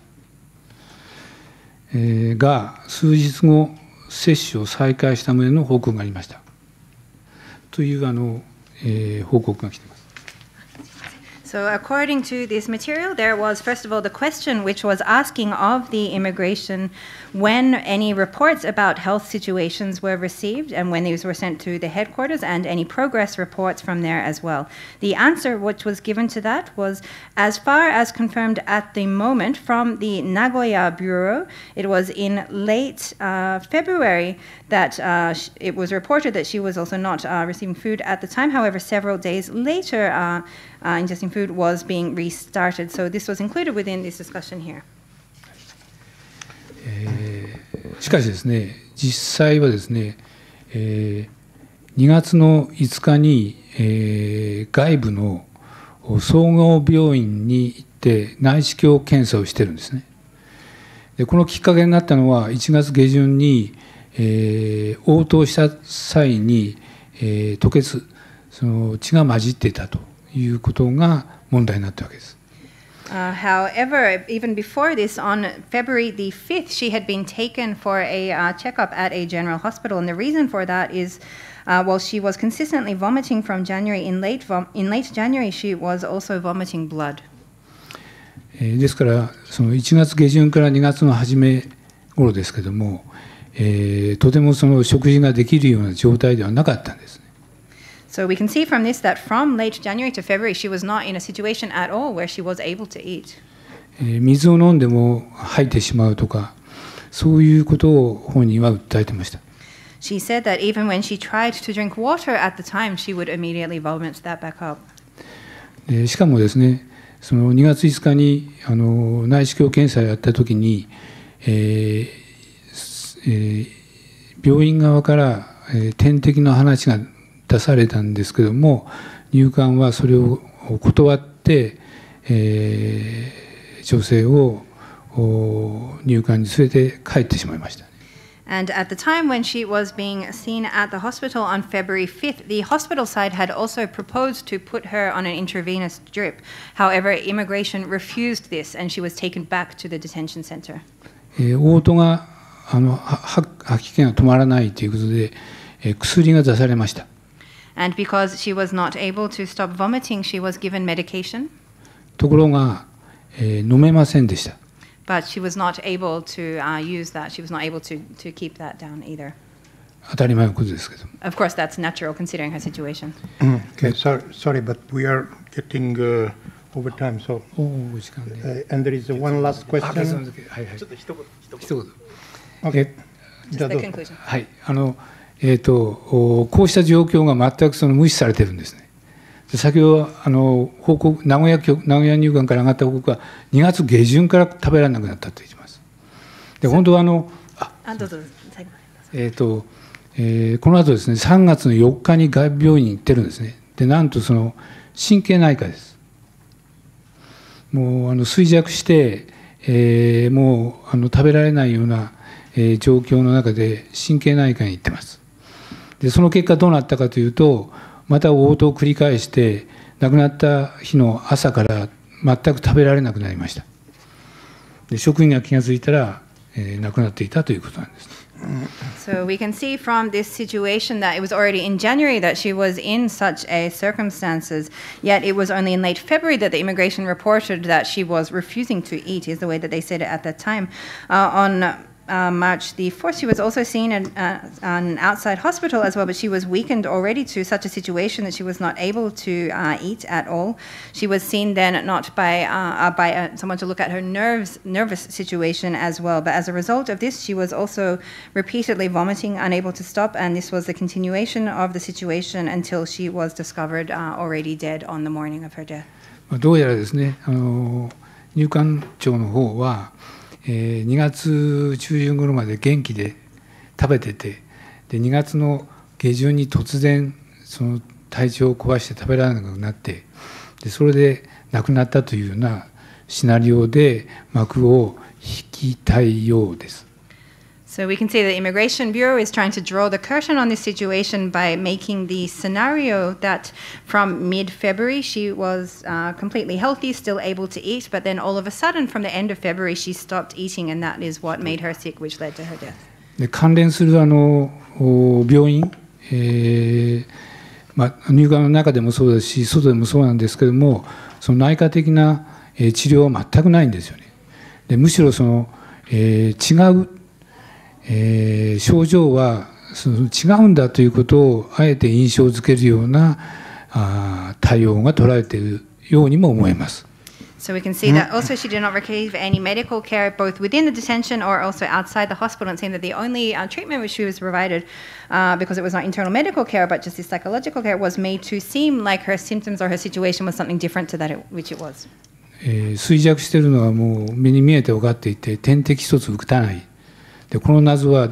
えー、が数日後接種を再開した旨の報告がありましたというあの、えー、報告が来ています。So, according to this material, there was first of all the question which was asking of the immigration When any reports about health situations were received and when these were sent to the headquarters and any progress reports from there as well. The answer which was given to that was as far as confirmed at the moment from the Nagoya Bureau, it was in late uh, February that uh, it was reported that she was also not uh, receiving food at the time. However, several days later, uh, uh ingesting food was being restarted. So this was included within this discussion here. えー、しかしですね実際はですね、えー、2月の5日に、えー、外部の総合病院に行って内視鏡検査をしてるんですねでこのきっかけになったのは1月下旬に、えー、応答した際に、えー、吐血その血が混じっていたということが問題になったわけです Uh, however, even before this, on February the 5th, she had been taken for a uh, checkup at a general hospital. And the reason for that is uh, while she was consistently vomiting from January, in late, in late January, she was also vomiting blood. ですからその1月下旬から2月の初め頃ですけども、えー、とてもその食事ができるような状態ではなかったんです。So we can see from this that from late January to February, she was not in a situation at all where she was able to eat. 水を飲んでも吐いてしまうとか、そういうことを本人は訴えてました。She said that even when she tried to drink water at the time, she would immediately vomit that back up. しかもですね、その2月5日にあの内視鏡検査をやったときに、えーえー、病院側から、えー、点滴の話が出されたんですけども入管はそれを断って、えー、女性を入管に連れて帰ってしまいました。And at the time when she was being seen at the hospital on February 5th, the hospital side had also proposed to put her on an intravenous drip. However, immigration refused this and she was taken back to the detention center. 嘔吐があの吐き気が止まらないということで薬が出されました。And because she was not able to stop vomiting, she was given medication. But she was not able to uh, use that. She was not able to, to keep that down either. Of course, that's natural considering her situation. okay, sorry, sorry, but we are getting uh, over time, so. and there is one last question. はいはい。ちょっと一言。一言。Okay. Just the conclusion. えーと、とこうした状況が全くその無視されてるんですね。先ほどあの報告名古屋局名古屋入管から上がった報告は2月下旬から食べられなくなったと言ってます。で本当はあのあえっ、ー、と、えー、この後ですね3月の4日に外部病院に行ってるんですね。でなんとその神経内科です。もうあの衰弱して、えー、もうあの食べられないような、えー、状況の中で神経内科に行ってます。でその結果どうなったかというとまた応答を繰り返して亡くなった日の朝から全く食べられなくなりましたで職員が気が付いたら、えー、亡くなっていたということなんです、So we can see from this situation that it was already in January that she was in such a circumstances. Yet it was only in late February that the immigration reported that she was refusing to eat. Is the way that they said it at that time. Uh, on uh, March the 4th, she was also seen at uh, an outside hospital as well, but she was weakened already to such a situation that she was not able to uh, eat at all. She was seen then not by, uh, uh, by uh, someone to look at her nerves, nervous situation as well, but as a result of this, she was also repeatedly vomiting, unable to stop, and this was the continuation of the situation until she was discovered already dead on the morning of her death. どうやらですね、あの入管庁の方は、えー、2月中旬頃まで元気で食べててで2月の下旬に突然その体調を壊して食べられなくなってでそれで亡くなったというようなシナリオで幕を引きたいようです。So we can see the Immigration Bureau is trying to draw the curtain on this situation by making the scenario that from mid February she was uh, completely healthy, still able to eat, but then all of a sudden from the end of February she stopped eating, and that is what made her sick, which led to her death. で関連するあの病院、えーまあ、入管の中でもそうだし外でもそうなんですけどもその内科的な治療は全くないんですよねでむしろその、えー、違うえー、症状はその違うんだということをあえて印象づけるようなあ対応が取られているようにも思います。So we can see that also she did not receive any medical care both within the detention or also outside the hospital. It seemed that the only uh, treatment which she was provided, uh, because it was not internal medical care but just the psychological care, was made to seem like her symptoms or her situation was something different to that it, which it was. えー、衰弱しているのはもう目に見えて分かっていて点滴一つ打たないでこの謎は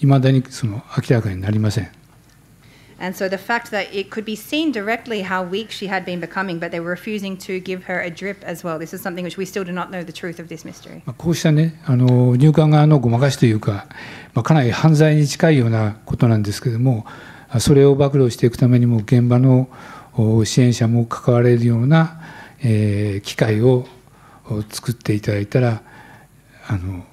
いまだにその明らかになりません。And so the fact that it could be seen directly how weak she had been becoming, but they were refusing to give her a drip as well. This is something which we still do not know the truth of this mystery. こうしたね、あの入管側のごまかしというか、まあ、かなり犯罪に近いようなことなんですけども、それを暴露していくためにも現場の支援者も関われるような、えー、機会を作っていただいたら、あの。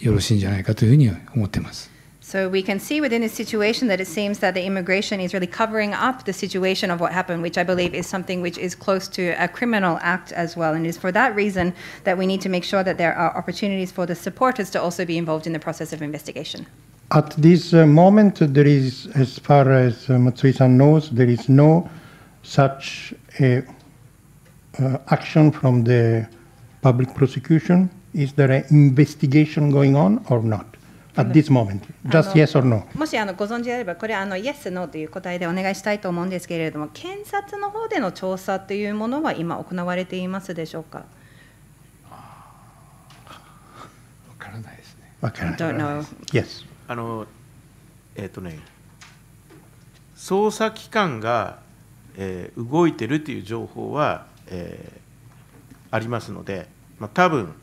よろしいんじゃないかというふうに思っています。So we can see within this situation that it seems that the immigration is really covering up the situation of what happened, which I believe is something which is close to a criminal act as well. And it is for that reason that we need to make sure that there are opportunities for the supporters to also be involved in the process of investigation. At this uh, moment, there is, as far as uh, Matsui-san knows, there is no such uh, uh, action from the public prosecution. is there an investigation going on or not? at this moment, just yes or no. もしあのご存知であれば、これはあの Yes、No という答えでお願いしたいと思うんですけれども、検察の方での調査というものは今、行われていますでしょうか。わからないですね。わからない。d o Yes. あの、えっ、ー、とね、捜査機関が、えー、動いてるという情報は、えー、ありますので、まあ多分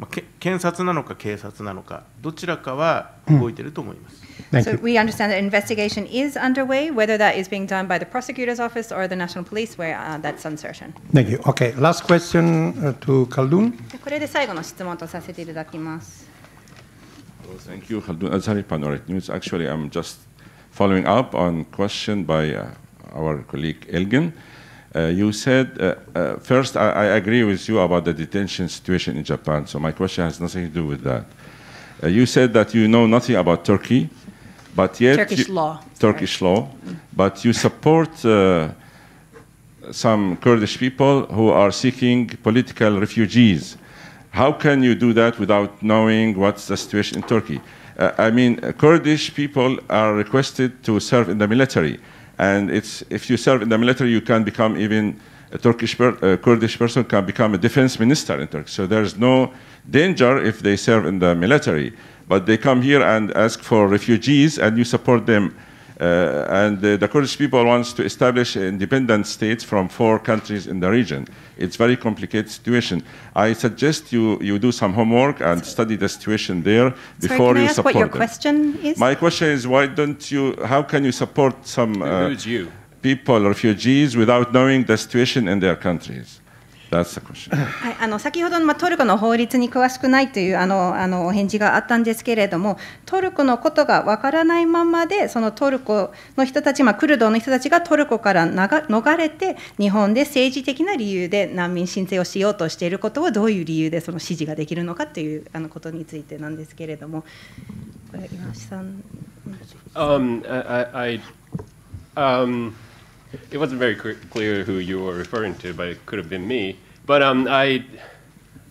まあ、検察なのか警察なのかどちらかは動いていると思います。So we understand that investigation is underway, whether that is being done by the prosecutor's office or the national police, where uh, that's uncertain. Thank you. Okay, last question to Khaldun. これで最後の質問とさせていただきます。Thank you, Khaldun Azhari, Panoramic News. Actually, I'm just following up on question by uh, our colleague Elgin. Uh, Uh, you said, uh, uh, first, I, I, agree with you about the detention situation in Japan, so my question has nothing to do with that. Uh, you said that you know nothing about Turkey, but yet. Turkish you, law. Turkish Sorry. law, but you support uh, some Kurdish people who are seeking political refugees. How can you do that without knowing what's the situation in Turkey? Uh, I mean, Kurdish people are requested to serve in the military and it's, if you serve in the military, you can become even a Turkish per, a Kurdish person can become a defense minister in Turkey. So there's no danger if they serve in the military. But they come here and ask for refugees, and you support them uh, and the Kurdish people wants to establish independent states from four countries in the region. It's very complicated situation. I suggest you, you do some homework and study the situation there before Sorry, can you I ask support what your them. question is? My question is why don't you, how can you support some uh, you. people, refugees, without knowing the situation in their countries? はい、あの先ほどの、ま、トルコの法律に詳しくないというあのあのお返事があったんですけれども、トルコのことがわからないままで、そのトルコの人たち、ま、クルドの人たちがトルコから逃れて、日本で政治的な理由で難民申請をしようとしていることをどういう理由でその指示ができるのかというあのことについてなんですけれども、これ、岩橋さん。Um, I, I, um... It wasn't very clear who you were referring to, but it could have been me. But um, I,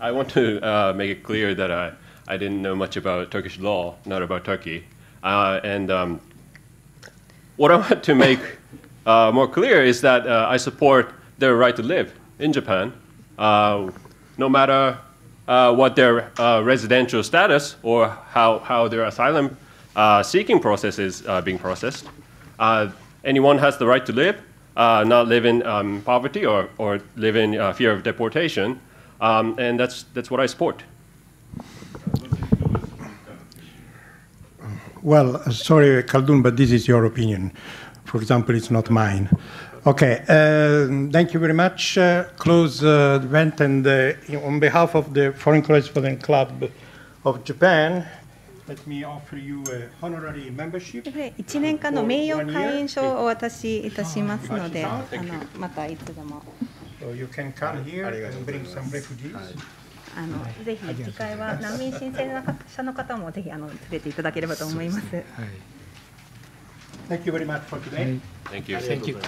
I want to uh, make it clear that I, I didn't know much about Turkish law, not about Turkey. Uh, and um, what I want to make uh, more clear is that uh, I support their right to live in Japan, uh, no matter uh, what their residential status or how, how their asylum seeking process is being processed. anyone has the right to live, uh, not live in um, poverty or, or live in uh, fear of deportation. Um, and that's, that's what I support. Well, sorry, Khaldun, but this is your opinion. For example, it's not mine. Okay, uh, thank you very much. Uh, close uh, the event, and uh, on behalf of the Foreign Correspondent Club of Japan, 1年間の名誉会員証をお渡しいたしますので、あのまたいつでも。あのぜひ次回は難民申請者の方もぜひあの連れていただければと思います。Thank you very much for today. Thank you. Thank you.